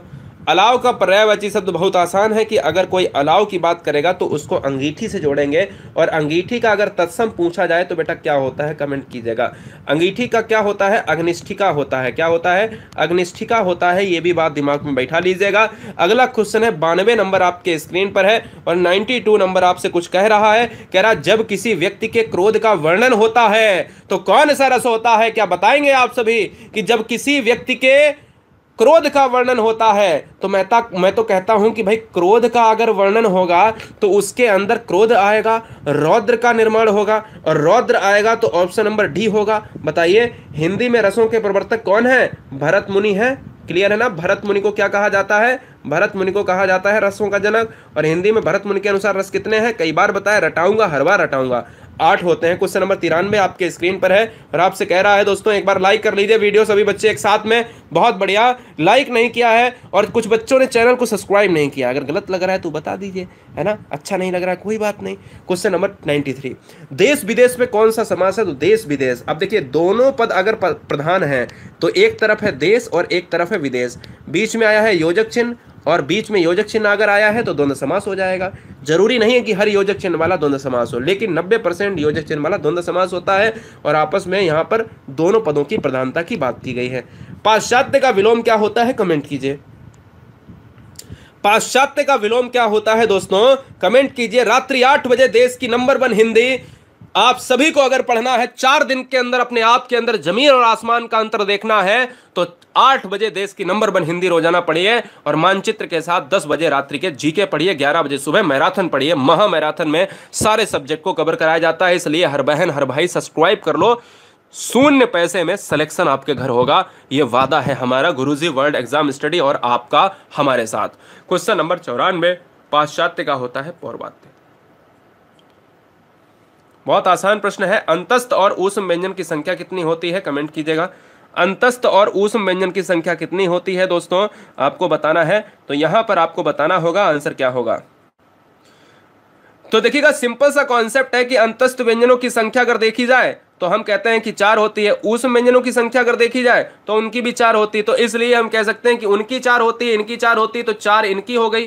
अलाव का पर्यायवाची शब्द बहुत आसान है कि अगर कोई अलाव की बात करेगा तो उसको अंगीठी से जोड़ेंगे और अंगीठी का अगर तत्सम पूछा जाए तो बेटा क्या होता है कमेंट कीजिएगा अंगीठी का क्या होता है अग्निष्ठिका होता है क्या होता है अग्निष्ठिका होता है ये भी बात दिमाग में बैठा लीजिएगा अगला क्वेश्चन है बानवे नंबर आपके स्क्रीन पर है और नाइन्टी नंबर आपसे कुछ कह रहा है कह रहा जब किसी व्यक्ति के क्रोध का वर्णन होता है तो कौन सा रस होता है क्या बताएंगे आप सभी कि जब किसी व्यक्ति के क्रोध का वर्णन होता है तो मैं तक मैं तो कहता हूं कि भाई क्रोध का अगर वर्णन होगा तो उसके अंदर क्रोध आएगा रौद्र का निर्माण होगा और रौद्र आएगा तो ऑप्शन नंबर डी होगा बताइए हिंदी में रसों के प्रवर्तक कौन है भरत मुनि है क्लियर है ना भरत मुनि को क्या कहा जाता है भरत मुनि को कहा जाता है रसों का जनक और हिंदी में भरत मुनि के अनुसार रस कितने हैं कई बार बताया रटाऊंगा हर बार रटाऊंगा आठ होते हैं क्वेश्चन नंबर तिरानवे आपके स्क्रीन पर है और आपसे कह रहा है दोस्तों एक बार लाइक कर लीजिए वीडियो सभी बच्चे एक साथ में बहुत बढ़िया लाइक नहीं किया है और कुछ बच्चों ने चैनल को सब्सक्राइब नहीं किया अगर गलत लग रहा है तो बता दीजिए है ना अच्छा नहीं लग रहा है कोई बात नहीं क्वेश्चन नंबर नाइन्टी देश विदेश में कौन सा समास है तो देश विदेश अब देखिए दोनों पद अगर प्रधान है तो एक तरफ है देश और एक तरफ है विदेश बीच में आया है योजक चिन्ह और बीच में योजक चिन्ह अगर आया है तो द्वंद्व समास हो जाएगा जरूरी नहीं है कि हर योजक चिन्ह वाला द्वंद्व समास हो लेकिन 90 परसेंट योजक चिन्ह वाला द्वंद्व समास होता है और आपस में यहाँ पर दोनों पदों की प्रधानता की बात की गई है पाश्चात्य का विलोम क्या होता है कमेंट कीजिए पाश्चात्य का विलोम क्या होता है दोस्तों कमेंट कीजिए रात्रि आठ बजे देश की नंबर वन हिंदी आप सभी को अगर पढ़ना है चार दिन के अंदर अपने आप के अंदर जमीन और आसमान का अंतर देखना है तो आठ बजे देश की नंबर वन हिंदी रोजाना पढ़िए और मानचित्र के साथ दस बजे रात्रि के जीके पढ़िए ग्यारह बजे सुबह मैराथन पढ़िए महा मैराथन में सारे सब्जेक्ट को कवर कराया जाता है इसलिए हर बहन हर भाई सब्सक्राइब कर लो शून्य पैसे में सिलेक्शन आपके घर होगा ये वादा है हमारा गुरुजी वर्ल्ड एग्जाम स्टडी और आपका हमारे साथ क्वेश्चन नंबर चौरानवे पाश्चात्य का होता है पौर्वात्य बहुत आसान प्रश्न है अंतस्थ और ऊष्म व्यंजन की संख्या कितनी होती है कमेंट कीजिएगा अंतस्थ और ऊष्म व्यंजन की संख्या कितनी होती है दोस्तों आपको बताना है तो यहां पर आपको बताना होगा आंसर क्या होगा तो देखिएगा सिंपल सा कॉन्सेप्ट है कि अंतस्थ व्यंजनों की संख्या अगर देखी जाए तो हम कहते हैं कि चार होती है ऊष्म व्यंजनों की संख्या अगर देखी जाए तो उनकी भी चार होती है तो इसलिए हम कह सकते हैं कि उनकी चार होती है इनकी चार होती है तो चार इनकी हो गई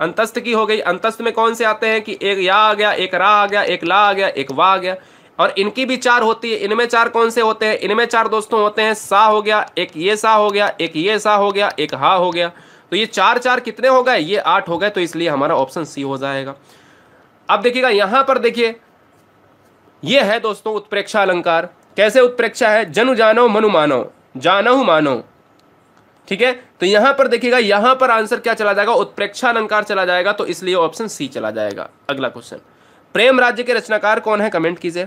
अंतस्थ की हो गई अंतस्थ में कौन से आते हैं कि एक या आ गया एक रा आ गया एक ला आ गया एक वा आ गया और इनकी भी चार होती है इनमें चार कौन से होते हैं इनमें चार दोस्तों होते हैं सा हो गया एक ये सा हो गया एक ये सा हो गया एक हा हो गया तो ये चार चार कितने हो गए ये आठ हो गए तो इसलिए हमारा ऑप्शन सी हो जाएगा अब देखिएगा यहां पर देखिए ये है दोस्तों उत्प्रेक्षा अलंकार कैसे उत्प्रेक्षा है जनु जानो मनु मानो जानव मानो ठीक है तो यहां पर देखिएगा यहां पर आंसर क्या चला जाएगा उत्प्रेक्षा अलंकार चला जाएगा तो इसलिए ऑप्शन सी चला जाएगा अगला क्वेश्चन प्रेम राज्य के रचनाकार कौन है कमेंट कीजिए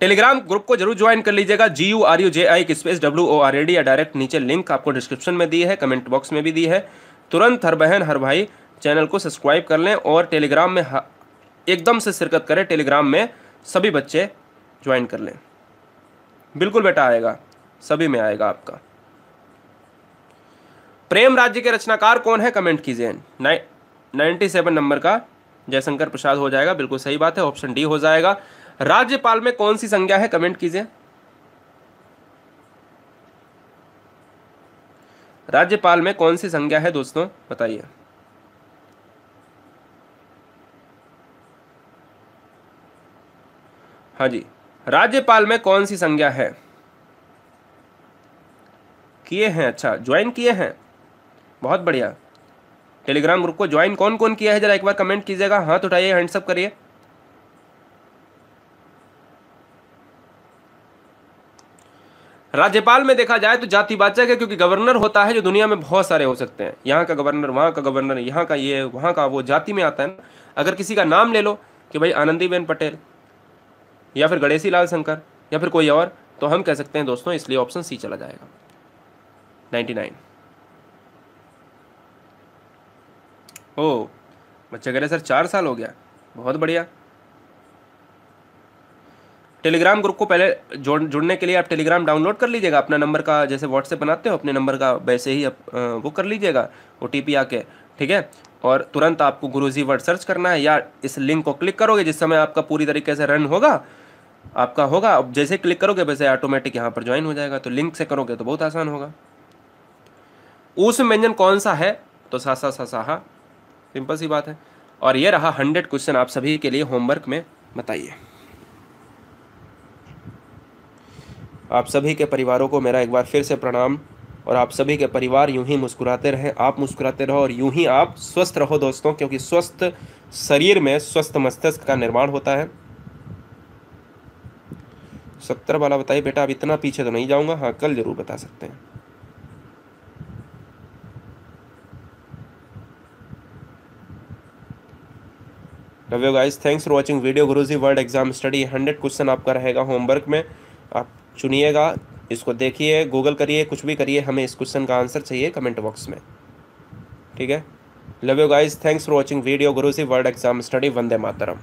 टेलीग्राम ग्रुप को जरूर ज्वाइन कर लीजिएगा G U R U J I space W O R एडी या डायरेक्ट नीचे लिंक आपको डिस्क्रिप्शन में दी है कमेंट बॉक्स में भी दी है तुरंत हर बहन हर भाई चैनल को सब्सक्राइब कर लें और टेलीग्राम में एकदम से शिरकत करें टेलीग्राम में सभी बच्चे ज्वाइन कर लें बिल्कुल बेटा आएगा सभी में आएगा आपका प्रेम राज्य के रचनाकार कौन है कमेंट कीजिए नाइन्टी सेवन नंबर का जयशंकर प्रसाद हो जाएगा बिल्कुल सही बात है ऑप्शन डी हो जाएगा राज्यपाल में कौन सी संज्ञा है कमेंट कीजिए राज्यपाल में कौन सी संज्ञा है दोस्तों बताइए हाँ जी राज्यपाल में कौन सी संज्ञा है किए हैं अच्छा ज्वाइन किए हैं बहुत बढ़िया टेलीग्राम ग्रुप को ज्वाइन कौन कौन किया है ज़रा एक बार कमेंट कीजिएगा हाथ उठाइए हैंडसअप करिए राज्यपाल में देखा जाए तो जाति बाचक है क्योंकि गवर्नर होता है जो दुनिया में बहुत सारे हो सकते हैं यहाँ का गवर्नर वहाँ का गवर्नर यहाँ का ये वहाँ का वो जाति में आता है ना अगर किसी का नाम ले लो कि भाई आनंदीबेन पटेल या फिर गणेशी लाल शंकर या फिर कोई और तो हम कह सकते हैं दोस्तों इसलिए ऑप्शन सी चला जाएगा नाइन्टी नाइन ओ बच्चा कह रहे सर चार साल हो गया बहुत बढ़िया टेलीग्राम ग्रुप को पहले जोड़ जुड़ने के लिए आप टेलीग्राम डाउनलोड कर लीजिएगा अपना नंबर का जैसे व्हाट्सएप बनाते हो अपने नंबर का वैसे ही आप वो कर लीजिएगा ओ टी आके ठीक है और तुरंत आपको गुरुजी वर्ड सर्च करना है या इस लिंक को क्लिक करोगे जिस समय आपका पूरी तरीके से रन होगा आपका होगा अब जैसे क्लिक करोगे वैसे ऑटोमेटिक यहाँ पर ज्वाइन हो जाएगा तो लिंक से करोगे तो बहुत आसान होगा ऊस व्यंजन कौन सा है तो सा सा सा सा सिंपल सी बात है और ये रहा हंड्रेड क्वेश्चन आप सभी के लिए होमवर्क में बताइए आप सभी के परिवारों को मेरा एक बार फिर से प्रणाम और आप सभी के परिवार यूं ही मुस्कुराते रहें आप मुस्कुराते रहो और यूं ही आप स्वस्थ रहो दोस्तों क्योंकि स्वस्थ शरीर में स्वस्थ मस्तिष्क का निर्माण होता है सत्तर वाला बताइए बेटा अब इतना पीछे तो नहीं जाऊंगा हाँ कल ज़रूर बता सकते हैं love guys thanks for watching video Guruji world exam study hundred question आपका रहेगा होमवर्क में आप चुनिएगा इसको देखिए गूगल करिए कुछ भी करिए हमें इस क्वेश्चन का आंसर चाहिए कमेंट बॉक्स में ठीक है love you guys thanks for watching video Guruji world exam study Vande Mataram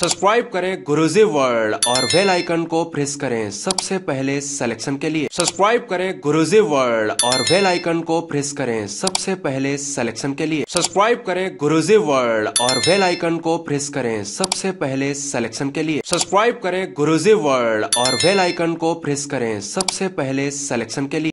subscribe करें गुरुजी वर्ल्ड और बेल आइकन को प्रेस करें सबसे पहले सिलेक्शन के लिए सब्सक्राइब करें गुरुजी वर्ल्ड और बेल आइकन को प्रेस करें सबसे पहले सिलेक्शन के लिए सब्सक्राइब करें गुरुजी वर्ल्ड और बेल आइकन को प्रेस करें सबसे पहले सिलेक्शन के लिए सब्सक्राइब करें गुरुजी वर्ल्ड और बेल आइकन को प्रेस करें सबसे पहले सिलेक्शन के लिए